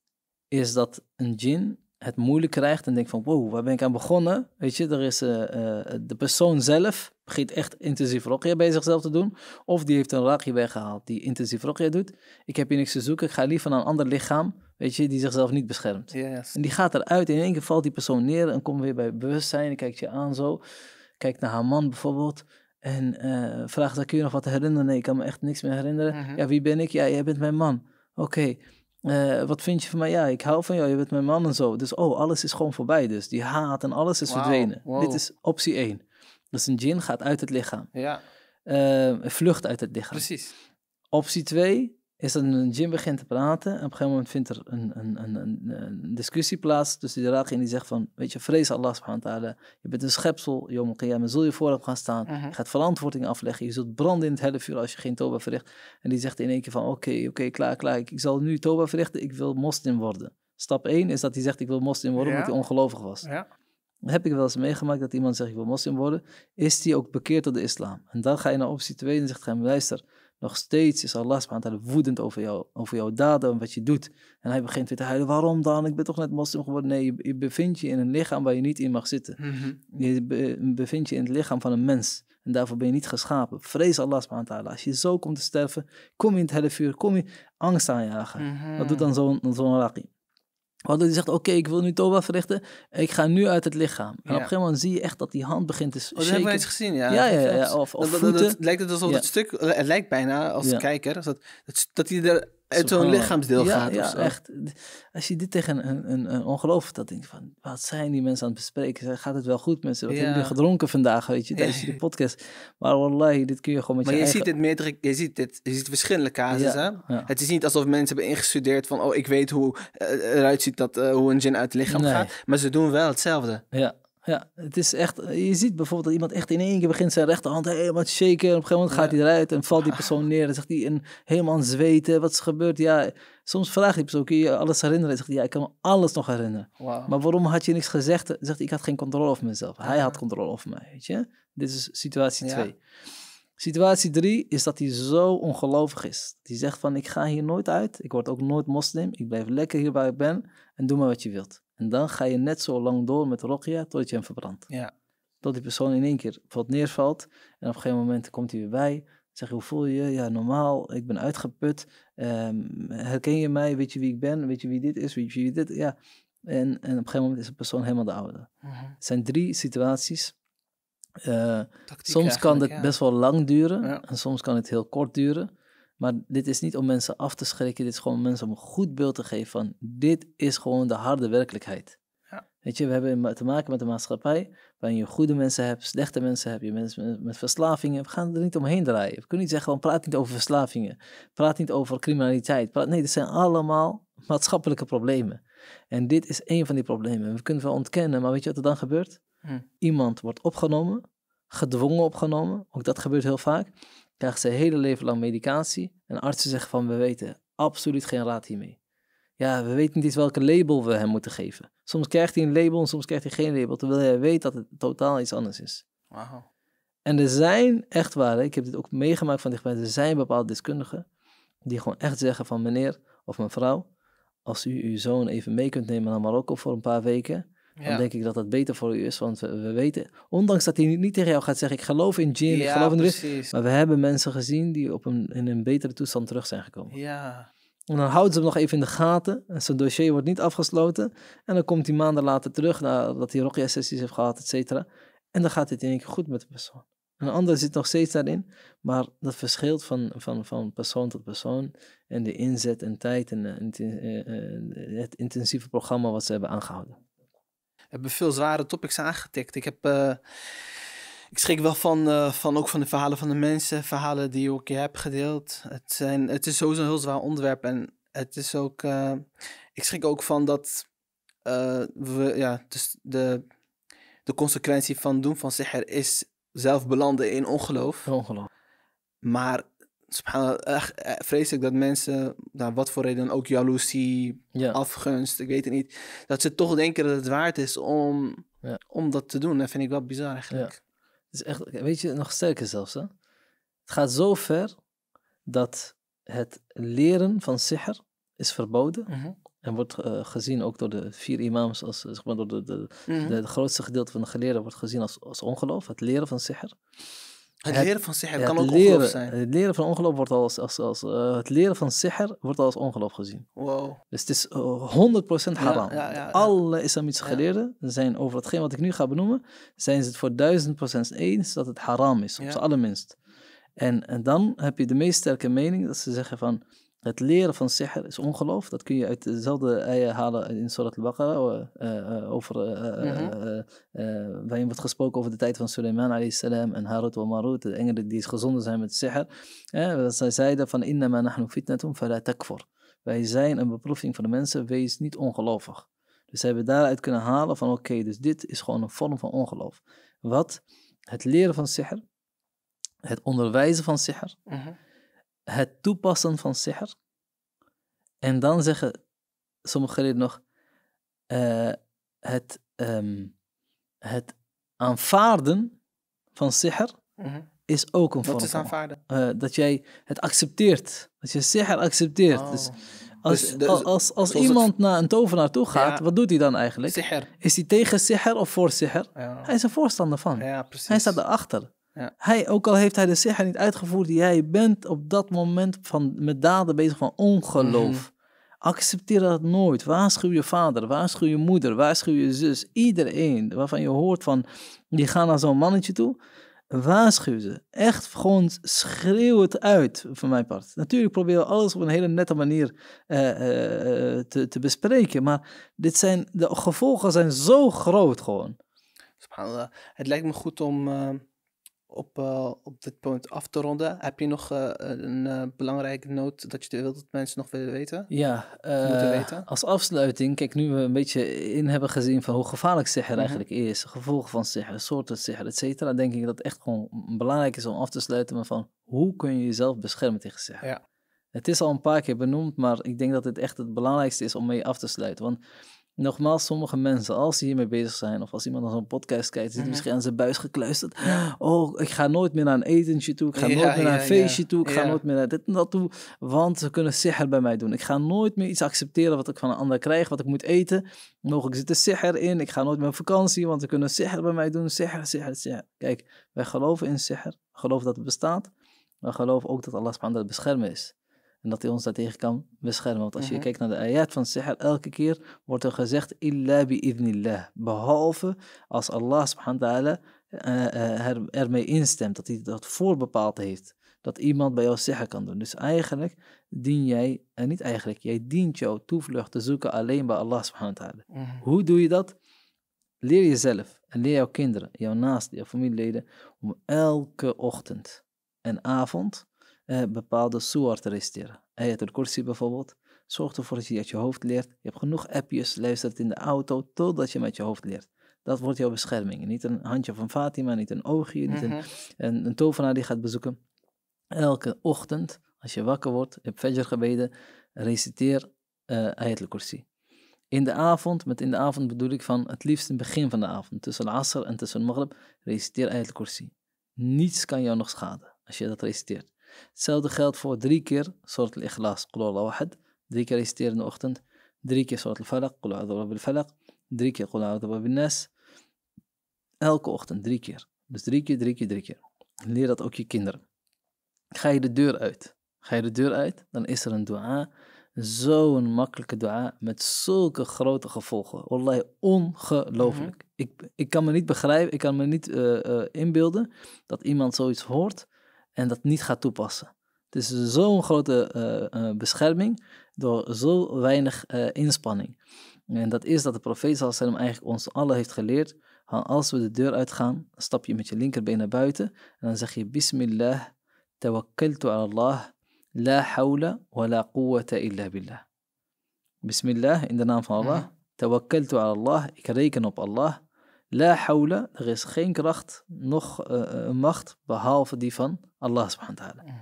is dat een jin het moeilijk krijgt en denkt van wow, waar ben ik aan begonnen? Weet je, er is, eh, eh, de persoon zelf begint echt intensief rokje bij zichzelf te doen. Of die heeft een raakje weggehaald die intensief rokje doet. Ik heb hier niks te zoeken, ik ga liever naar een ander lichaam, weet je, die zichzelf niet beschermt. Yes. En die gaat eruit in één keer valt die persoon neer en komt weer bij bewustzijn en kijkt je aan zo. Kijkt naar haar man bijvoorbeeld en uh, eh, vraagt, kun je nog wat herinneren? Nee, ik kan me echt niks meer herinneren. Mhm. Ja, wie ben ik? Ja, jij bent mijn man. Oké. Eh, wat vind je van mij? Ja, ik hou van jou, je bent mijn man en zo. Dus, oh, alles is gewoon voorbij. Dus die haat en alles is verdwenen. Dit is optie 1. Dus een djinn gaat uit het lichaam. Ja. Eh, vlucht uit het lichaam. Precies. Optie 2, is dat een gym begint te praten en op een gegeven moment vindt er een, een, een, een discussie plaats tussen die raad en die zegt van, weet je, vrees Allah subhanahu wa ta'ala, je bent een schepsel, jom qiyamah, zul je voorop gaan staan, mhm. je gaat verantwoording afleggen, je zult branden in het hele vuur als je geen toba verricht. En die zegt in één keer van, oké, oké, klaar, klaar, ik, zal nu toba verrichten, ik wil moslim worden. Stap 1 is dat hij zegt, ik wil moslim worden omdat hij ongelovig was. heb ik wel eens meegemaakt dat iemand zegt, ik wil moslim worden, is die ook bekeerd tot de islam? En dan ga je naar optie 2 en zegt hij, luister, nog steeds is Allah subhanahu woedend over, jou, over jouw daden en wat je doet. En hij begint weer te huilen. Waarom dan? Ik ben toch net moslim geworden? Nee, je, bevindt je in een lichaam waar je niet in mag zitten. Mhm. Je bevindt je in het lichaam van een mens. En daarvoor ben je niet geschapen. Vrees Allah Als je zo komt te sterven, kom je in het hele vuur, kom je angst aanjagen. Mm -hmm. Dat doet dan zo'n zo want hij zegt, oké, ik wil nu Toba verrichten. Ik ga nu uit het lichaam. En op een gegeven moment zie je echt dat die hand begint te shaken. Oh, dat hebben we eens gezien, ja. Ja, ja, Of, of dat, lijkt het alsof het stuk... Het lijkt bijna, als kijker, dat, dat hij er uit eh, zo'n lichaamsdeel gaat. Ja, zo. echt. Als je dit tegen een, een, een ongeloof dat denk van, wat zijn die mensen aan het bespreken? Gaat het wel goed mensen? Wat hebben jullie gedronken vandaag, weet je, tijdens de podcast? Maar wallahi, dit kun je gewoon met maar je, je ziet dit meerdere, je ziet dit, je ziet verschillende casussen. Het is niet alsof mensen hebben ingestudeerd van, oh, ik weet hoe eh, eruit ziet dat, eh, hoe een gin uit het lichaam gaat. Maar ze doen wel hetzelfde. Ja ja, het is echt. Je ziet bijvoorbeeld dat iemand echt in één keer begint zijn rechterhand helemaal te shaken. En op een gegeven moment gaat hij eruit en valt die ah. persoon neer. En zegt hij en helemaal zweten. Wat is gebeurd? Ja, soms vraagt die persoon: kun je alles herinneren? Zegt hij: ja, ik kan me alles nog herinneren. Maar waarom had je niks gezegd? Zegt hij: ik had geen controle over mezelf. Hij had ah. controle over mij. Weet je? Dit is situatie 2. Situatie 3 is dat hij zo ongelovig is. Die zegt: van ik ga hier nooit uit. Ik word ook nooit moslim. Ik blijf lekker hier waar ik ben. En doe maar wat je wilt. En dan ga je net zo lang door met Rokia tot je hem verbrandt. Ja. Tot die persoon in één keer wat neervalt. En op een gegeven moment komt hij weer bij. Zeg je, hoe voel je je? Ja, normaal. Ik ben uitgeput. Ehm, herken je mij? Weet je wie ik ben? Weet je wie dit is? Weet je wie dit is? Ja. En, en op een gegeven moment is de persoon helemaal de oude. Mhm. Het zijn drie situaties. Uh, soms kan het best wel lang duren. En soms kan het heel kort duren. Maar dit is niet om mensen af te schrikken. Dit is gewoon om mensen om een goed beeld te geven van dit is gewoon de harde werkelijkheid. Ja. Weet je, we hebben te maken met een maatschappij waarin je goede mensen hebt, slechte mensen hebt, je mensen met, verslavingen. We gaan er niet omheen draaien. We kunnen niet zeggen, praat niet over verslavingen. Praat niet over criminaliteit. nee, dit zijn allemaal maatschappelijke problemen. En dit is één van die problemen. We kunnen wel ontkennen, maar weet je wat er dan gebeurt? Hm. Iemand wordt opgenomen, gedwongen opgenomen. Ook dat gebeurt heel vaak krijgt ze hele leven lang medicatie. En artsen zeggen van we weten absoluut geen raad hiermee. Ja, we weten niet eens welke label we hem moeten geven. Soms krijgt hij een label en soms krijgt hij geen label, terwijl hij weet dat het totaal iets anders is. En er zijn echt waar, ik heb dit ook meegemaakt van dichtbij, er zijn bepaalde deskundigen die gewoon echt zeggen van meneer of mevrouw, als u uw zoon even mee kunt nemen naar Marokko voor een paar weken, ja. dan denk ik dat dat beter voor u is. Want we, weten, ondanks dat hij niet tegen jou gaat zeggen, ik geloof in gin, ik geloof in dit. Maar we hebben mensen gezien die op een, in een betere toestand terug zijn gekomen. Ja. En dan houden ze hem nog even in de gaten. En zijn dossier wordt niet afgesloten. En dan komt hij maanden later terug nadat hij rokia heeft gehad, et cetera. En dan gaat het in één keer goed met de persoon. Een ander zit nog steeds daarin, maar dat verschilt van, van, van persoon tot persoon. En de inzet en tijd en, eh, en eh, eh, het intensieve programma wat ze hebben aangehouden hebben veel zware topics aangetikt. Ik heb. Eh, ik schrik wel van, eh, van, ook van de verhalen van de mensen, verhalen die ook je hebt gedeeld. Het, zijn, het is sowieso een heel zwaar onderwerp. En het is ook. Eh, ik schrik ook van dat. we, ja, dus de, de consequentie van doen van er is zelf belanden in ongeloof. Ongeloof. Maar subhanallah, echt, eh, vreselijk dat mensen, naar nou, wat voor reden ook, jaloezie, afgunst, ik weet het niet, dat ze toch denken dat het waard is om, om dat te doen. Dat vind ik wel bizar eigenlijk. Het is echt, weet je, nog sterker zelfs. Hè? Het gaat zo ver dat het leren van sihr is verboden. Mhm. En wordt eh, gezien ook door de vier imams, als, door de, de, mhm. de, grootste gedeelte van de geleerden wordt gezien als, als ongeloof, het leren van sihr. Het, leren van sihr kan ook ongeloof zijn. Het leren van ongeloof wordt als, als, als eh, het leren van sihr wordt als ongeloof gezien. Wow. Dus het is 100% eh, haram. Ja, ja, ja, Alle islamitische geleerden zijn over hetgeen wat ik nu ga benoemen, zijn ze het voor 1000% eens dat het haram is, op zijn minst. En, en dan heb je de meest sterke mening dat ze zeggen van het leren van sihr is ongeloof. Dat kun je uit dezelfde eieren halen in Surat al-Baqarah. Eh, eh, over, eh, mhm. waarin wordt gesproken over de tijd van Suleiman a.s. en Harut wa Marut. De engelen die gezonden zijn met sihr. wat zij zeiden van ma nahnu fitnatum fala takfur. Wij zijn een beproeving van de mensen. Wees niet ongelovig. Dus ze hebben daaruit kunnen halen van oké, dus dit is gewoon een vorm van ongeloof. Wat? Het leren van sihr. Het onderwijzen van sihr. Mhm het toepassen van sihr. En dan zeggen sommige leden nog eh, het, ehm, het aanvaarden van sihr mhm. is ook een vorm. is aanvaarden? Eh, dat jij het accepteert. Dat je sihr accepteert. Oh. Dus, dus als, als, als, iemand naar een tovenaar toe gaat, wat doet hij dan eigenlijk? Is hij tegen sihr of voor sihr? Hij is een voorstander van. hij staat erachter. Hij, ook al heeft hij de zich niet uitgevoerd jij bent, op dat moment van, met daden bezig van ongeloof. Mhm. Accepteer dat nooit. Waarschuw je vader, waarschuw je moeder, waarschuw je zus. Iedereen waarvan je hoort van, die gaan naar zo'n mannetje toe. Waarschuw ze. Echt gewoon schreeuw het uit, van mijn part. Natuurlijk probeer je alles op een hele nette manier eh, eh, te, te bespreken. Maar dit zijn, de gevolgen zijn zo groot gewoon. Het lijkt me goed om... Eh, op, eh, op dit punt af te ronden, heb je nog eh, een eh, belangrijke noot dat je wilt dat mensen nog willen weten? Ja, weten? als afsluiting, kijk, nu we een beetje in hebben gezien van hoe gevaarlijk zeggen er mhm. eigenlijk is, gevolgen van zeggen, soorten zeggen, et cetera, denk ik dat het echt gewoon belangrijk is om af te sluiten maar van hoe kun je jezelf beschermen tegen zeggen. Ja. Het is al een paar keer benoemd, maar ik denk dat het echt het belangrijkste is om mee af te sluiten. Want Nogmaals, sommige mensen, als ze hiermee bezig zijn of als iemand naar zo'n podcast kijkt, zit mhm. misschien aan zijn buis gekluisterd. Oh, ik ga nooit meer naar een etentje toe, ik ga nooit meer naar een feestje toe, ik ga nooit meer naar dit en dat toe, want ze kunnen er bij mij doen. Ik ga nooit meer iets accepteren wat ik van een ander krijg, wat ik moet eten. Mogelijk zit er in, ik ga nooit meer op vakantie, want ze kunnen er bij mij doen, Kijk, wij geloven in zich. geloven dat het bestaat, maar geloven ook dat Allah het beschermen is. En dat hij ons daartegen kan beschermen. Want als je mhm. kijkt naar de ayat van Sihr, elke keer wordt er gezegd: Illa bi idnillah. Behalve als Allah subhanahu wa ta'ala eh, eh, er, ermee instemt, dat hij dat voorbepaald heeft. Dat iemand bij jou sihr kan doen. Dus eigenlijk dien jij, en eh, niet eigenlijk, jij dient jouw toevlucht te zoeken alleen bij Allah subhanahu wa ta'ala. Mhm. Hoe doe je dat? Leer jezelf en leer jouw kinderen, jouw naasten, jouw familieleden, om elke ochtend en avond eh, bepaalde soort te reciteren. Ayat al-Kursi bijvoorbeeld. Zorg ervoor dat je uit je hoofd leert. Je hebt genoeg appjes, luistert in de auto totdat je met je hoofd leert. Dat wordt jouw bescherming. Niet een handje van Fatima, niet een oogje, niet een, mhm. een, tovenaar die gaat bezoeken. Elke ochtend, als je wakker wordt, heb Fajr gebeden, reciteer uh, eh, Ayat al-Kursi. In de avond, met in de avond bedoel ik van het liefst in het begin van de avond, tussen Asr en tussen Maghrib, reciteer Ayat al-Kursi. Niets kan jou nog schaden als je dat reciteert. Hetzelfde geldt voor drie keer soort al-Ikhlas, Qul Drie keer reciteren de ochtend. Drie keer soort al-Falaq, al Drie keer Qul al nas Elke ochtend, drie keer. Dus drie keer, drie keer, drie keer. Leer dat ook je kinderen. Ga je de deur uit. Ga je de deur uit, dan is er een dua. Zo'n makkelijke dua met zulke grote gevolgen. Wallahi, ongelooflijk. Mhm. ik, ik kan me niet begrijpen, ik kan me niet eh, eh, inbeelden dat iemand zoiets hoort en dat niet gaat toepassen. Het is zo'n grote eh, eh, bescherming door zo weinig eh, inspanning. En dat is dat de profeet Sallallahu eigenlijk ons allen heeft geleerd. Als we de deur uitgaan, stap je met je linkerbeen naar buiten. En dan zeg je Bismillah, tawakkaltu ala Allah, la hawla wa la quwwata illa billah. Bismillah, in de naam van Allah. Mhm. Tawakkaltu ala Allah, ik reken op Allah. La hawla, er is geen kracht, nog macht, behalve die van Allah subhanahu wa ta'ala. Mm.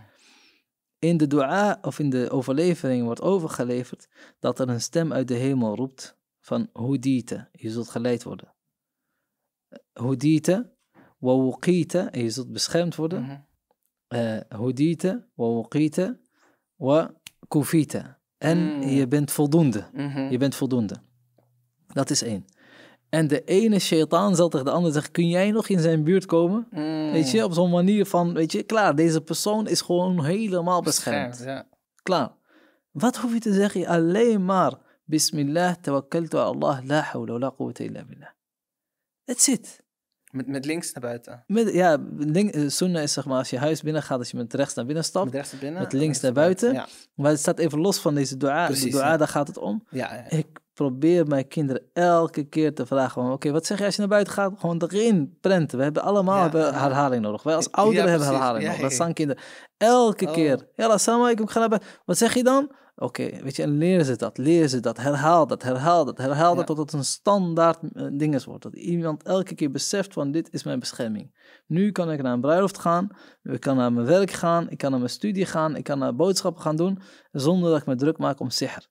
In de dua of in de overlevering wordt overgeleverd dat er een stem uit de hemel roept van Hoedite, je zult geleid worden. Hoedite, eh, wawuqite, je zult beschermd worden. Hoedite, mhm. eh, wawuqite, wa kufite. En mm. je bent voldoende. Mhm. Je bent voldoende. Dat is één. En de ene shaitaan zal tegen de ander zeggen, kun jij nog in zijn buurt komen? Mm. Weet je, op zo'n manier van, weet je, klaar, deze persoon is gewoon helemaal beschermd. ja. Klaar. Wat hoef je te zeggen? Alleen maar, Bismillah, tawakkaltu Allah, la hawla la quwwata illa billah. That's it. Met, met links naar buiten? Met, ja, link, eh, sunnah is zeg maar als je huis binnen gaat, als je met rechts naar binnen stapt. Met rechts naar binnen. Met links naar buiten. Ja. Maar het staat even los van deze dua. Precies, de dua, daar gaat het om. Ja, Ik probeer mijn kinderen elke keer te vragen: oké, wat zeg je als je naar buiten gaat? Gewoon erin prenten. We hebben allemaal herhaling nodig. Wij als ouderen hebben herhaling nodig. Dat zijn kinderen. Elke oh. keer. Ja, samen, ik ga naar buiten. Wat zeg je dan? Oké, weet je, en leren ze dat, leren ze dat, herhaal dat, herhaal dat, herhaal dat, tot het een standaard eh, ding is wordt. Dat iemand elke keer beseft van dit is mijn bescherming. Nu kan ik naar een bruiloft gaan, ik kan naar mijn werk gaan, ik kan naar mijn studie gaan, ik kan naar boodschappen gaan doen, zonder dat ik me druk maak om sihr.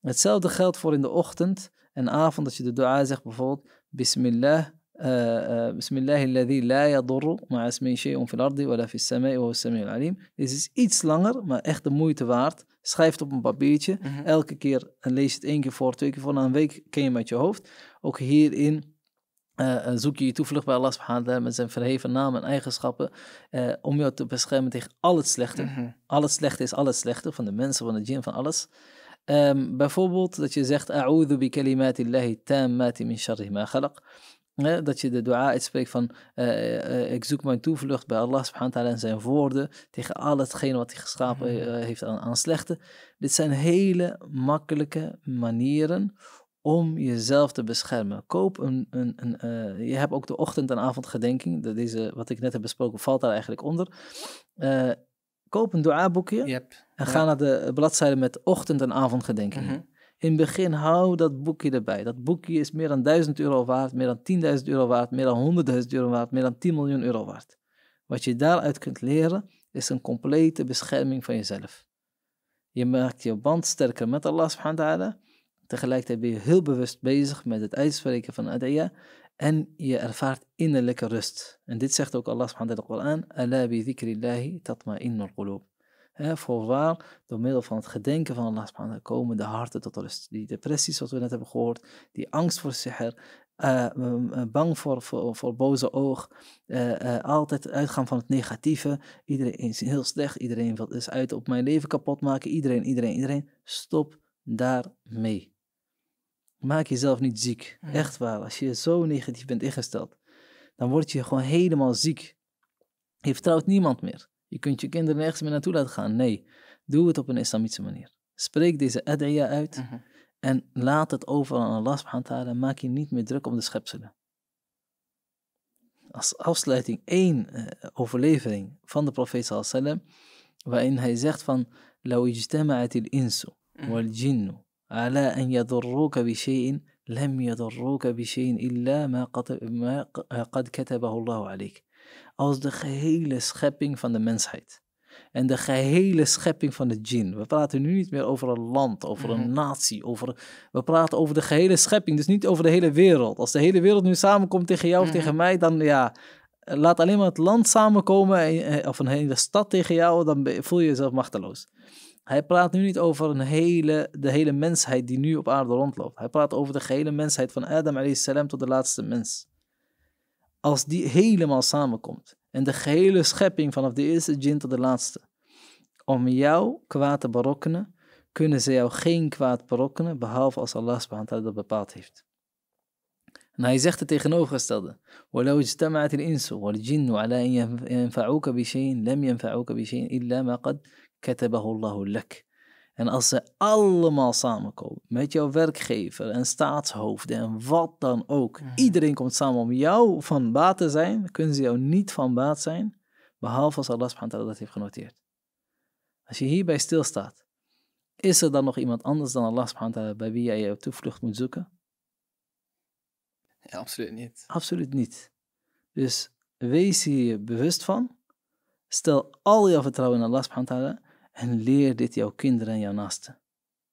Hetzelfde geldt voor in de ochtend en avond, dat je de dua zegt bijvoorbeeld, Bismillah, uh, uh, Bismillah alladhi la yadurru ma'asmin shay'un fil ardi wa la fis sama'i wa sami'ul alim. Dit is iets langer, maar echt de moeite waard. Schrijf het op een papiertje. Mhm. Elke keer en lees het één keer voor, twee keer voor. Na een week ken je hem uit je hoofd. Ook hierin eh, zoek je je toevlucht bij Allah subhanahu wa ta'ala met zijn verheven namen en eigenschappen om jou te beschermen tegen al het slechte. Mhm. Al het slechte is al het slechte, van de mensen, van de djinn, van alles. Ehm, bijvoorbeeld dat je zegt, A'udhu bi tammati min sharri ma khalaq. dat je de dua uitspreekt van eh, eh, ik zoek mijn toevlucht bij Allah subhanahu wa ta'ala en zijn woorden tegen al hetgeen wat hij geschapen hmm. eh, heeft aan, aan slechte. Dit zijn hele makkelijke manieren om jezelf te beschermen. Koop een, een, een je hebt ook de ochtend- en avondgedenking, deze wat ik net heb besproken valt daar eigenlijk onder koop een dua-boekje en ga naar de bladzijde met ochtend- en avond Mm In het begin hou dat boekje erbij. Dat boekje is meer dan 1000 euro waard, meer dan 10.000 euro waard, meer dan 100.000 euro waard, meer dan 10 miljoen euro waard. Wat je daaruit kunt leren is een complete bescherming van jezelf. Je maakt je band sterker met Allah subhanahu wa ta'ala. Tegelijkertijd ben je heel bewust bezig met het uitspreken van adiyah en je ervaart innerlijke rust. En dit zegt ook Allah subhanahu wa ta'ala in de Ala bi dhikrillahi tatma'innul qulub. Voorwaar, door middel van het gedenken van Allah subhanahu wa ta'ala komen de harten tot rust. Die depressies wat we net hebben gehoord, die angst voor zich, eh, bang voor, voor, boze oog, uh, uh, altijd uitgaan van het negatieve. Iedereen is heel slecht, iedereen wil dus uit op mijn leven kapot maken, iedereen, iedereen, iedereen. Stop daarmee. Maak jezelf niet ziek. Echt waar. Als je zo negatief bent ingesteld, dan word je gewoon helemaal ziek. Je vertrouwt niemand meer. Je kunt je kinderen nergens meer naartoe laten gaan. Nee, doe het op een islamitische manier. Spreek deze adiya uit mhm. en laat het over aan Allah subhanahu en maak je niet meer druk om de schepselen. Als afsluiting één eh, overlevering van de profeet Sallallahu, waarin hij zegt van على أن يضروك بشيء لم يضروك بشيء إلا ما, ما قد كتبه الله Als de gehele schepping van de mensheid en de gehele schepping van de djinn. We praten nu niet meer over een land, over een mhm. natie. Over, we praten over de gehele schepping, dus niet over de hele wereld. Als de hele wereld nu samenkomt tegen jou of tegen mhm. mij, dan ja, laat alleen maar het land samenkomen eh, of een hele stad tegen jou, dan voel je jezelf machteloos. Hij praat nu niet over een hele, de hele mensheid die nu op aarde rondloopt. Hij praat over de gehele mensheid van Adam salam tot de laatste mens. Als die helemaal samenkomt en de gehele schepping vanaf de eerste jinn tot de laatste. Om jou kwaad te berokkenen, kunnen ze jou geen kwaad berokkenen, behalve als Allah subhanahu dat bepaald heeft. En hij zegt het tegenovergestelde. وَلَوْ insu wal jinnu ala إِنْ يَنْفَعُوكَ بِشَيْءٍ لَمْ illa Allahu lak. En als ze allemaal samenkomen met jouw werkgever en staatshoofden en wat dan ook, mhm. iedereen komt samen om jou van baat te zijn, kunnen ze jou niet van baat zijn, behalve als Allah subhanahu wa ta'ala dat heeft genoteerd. Als je hierbij stilstaat, is er dan nog iemand anders dan Allah subhanahu wa ta'ala bij wie jij jouw toevlucht moet zoeken? absoluut niet. Absoluut niet. Dus wees hier bewust van. Stel al jouw vertrouwen in Allah subhanahu wa ta'ala en leer dit jouw kinderen en jouw naasten.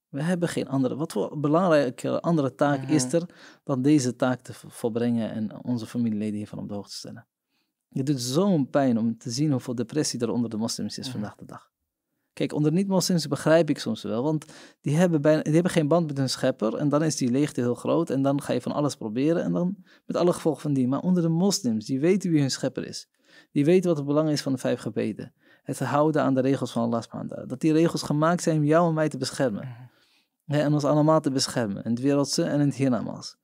We hebben geen andere. Wat voor belangrijke andere taak mhm. is er dan deze taak te volbrengen en onze familieleden hiervan op de hoogte stellen? Het doet zo'n pijn om te zien hoeveel depressie er onder de moslims is mhm. vandaag de dag. Kijk, onder niet-moslims begrijp ik soms wel, want die hebben, bijna, die hebben geen band met hun schepper en dan is die leegte heel groot en dan ga je van alles proberen en dan met alle gevolgen van die. Maar onder de moslims, die weten wie hun schepper is. Die weten wat het belang is van de vijf gebeden het houden aan de regels van Allah subhanahu Dat die regels gemaakt zijn om jou en mij te beschermen. Mhm. en ons allemaal te beschermen. In het wereldse en in het hiernamaals.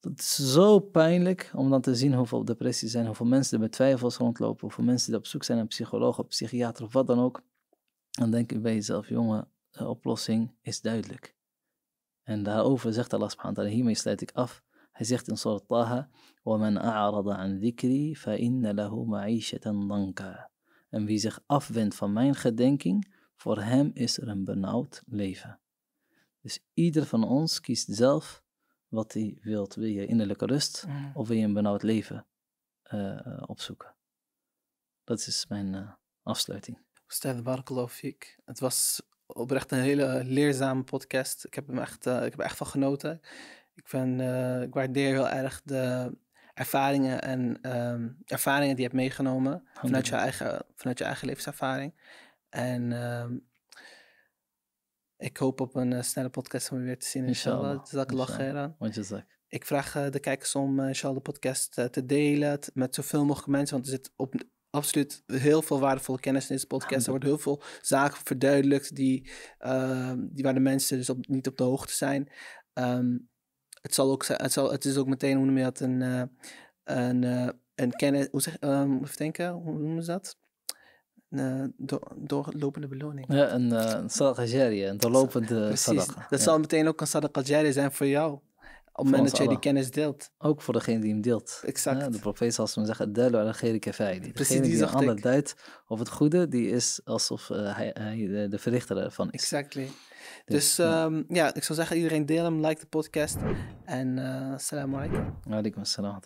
Dat is zo pijnlijk om dan te zien hoeveel depressies zijn, hoeveel mensen er met twijfels rondlopen, hoeveel mensen die op zoek zijn naar psycholoog, of psychiater of wat dan ook. Dan denk je bij jezelf, jongen, de oplossing is duidelijk. En daarover zegt Allah subhanahu wa hiermee sluit ik af. Hij zegt in Surah Taha, وَمَنْ أَعْرَضَ عَنْ ذِكْرِي فَإِنَّ لَهُ مَعِيشَةً ضَنْكَةً en wie zich afwendt van mijn gedenking, voor hem is er een benauwd leven. Dus ieder van ons kiest zelf wat hij wilt. Wil je innerlijke rust mm. of wil je een benauwd leven eh, opzoeken? Dat is mijn uh, afsluiting. Stijn geloof ik. Het was oprecht een hele leerzame podcast. Ik heb, hem echt, eh, ik heb er echt van genoten. Ik, ben, ik waardeer heel erg de, ervaringen en ehm, ervaringen die je hebt meegenomen oh, vanuit je, eigen, vanuit je eigen levenservaring. En ehm, ik hoop op een eh, snelle podcast om je weer te zien. Inshallah. Inshallah. Inshallah. lachen Ik vraag eh, de kijkers om uh, inshallah de podcast te delen met zoveel mogelijk mensen. Want er zit op, absoluut heel veel waardevolle kennis in deze podcast. Er wordt heel veel zaken verduidelijkt die, ehm, die waar de mensen dus op, niet op de hoogte zijn het, zal ook, het, zal, het is ook meteen, hoe noem je dat, een, eh, een, eh, een kennis, hoe zeg, um, even denken, hoe noemen ze dat? Een eh, doorlopende beloning. Ja, een uh, een doorlopende Precies, dat zal meteen ook een sadaqajari zijn voor jou. Op het moment dat jij die kennis deelt. Ook voor degene die hem deelt. Exact. de profeet zal hem zeggen, delu ala kefai. Precies, die, die tijd. duidt of het goede, die is alsof hij, hij, de, de verrichter ervan is. Exactly. Dus, ehm, ja, ik zou zeggen, iedereen deel hem, like de podcast. En uh, eh, assalamu alaikum. Alaikum assalam.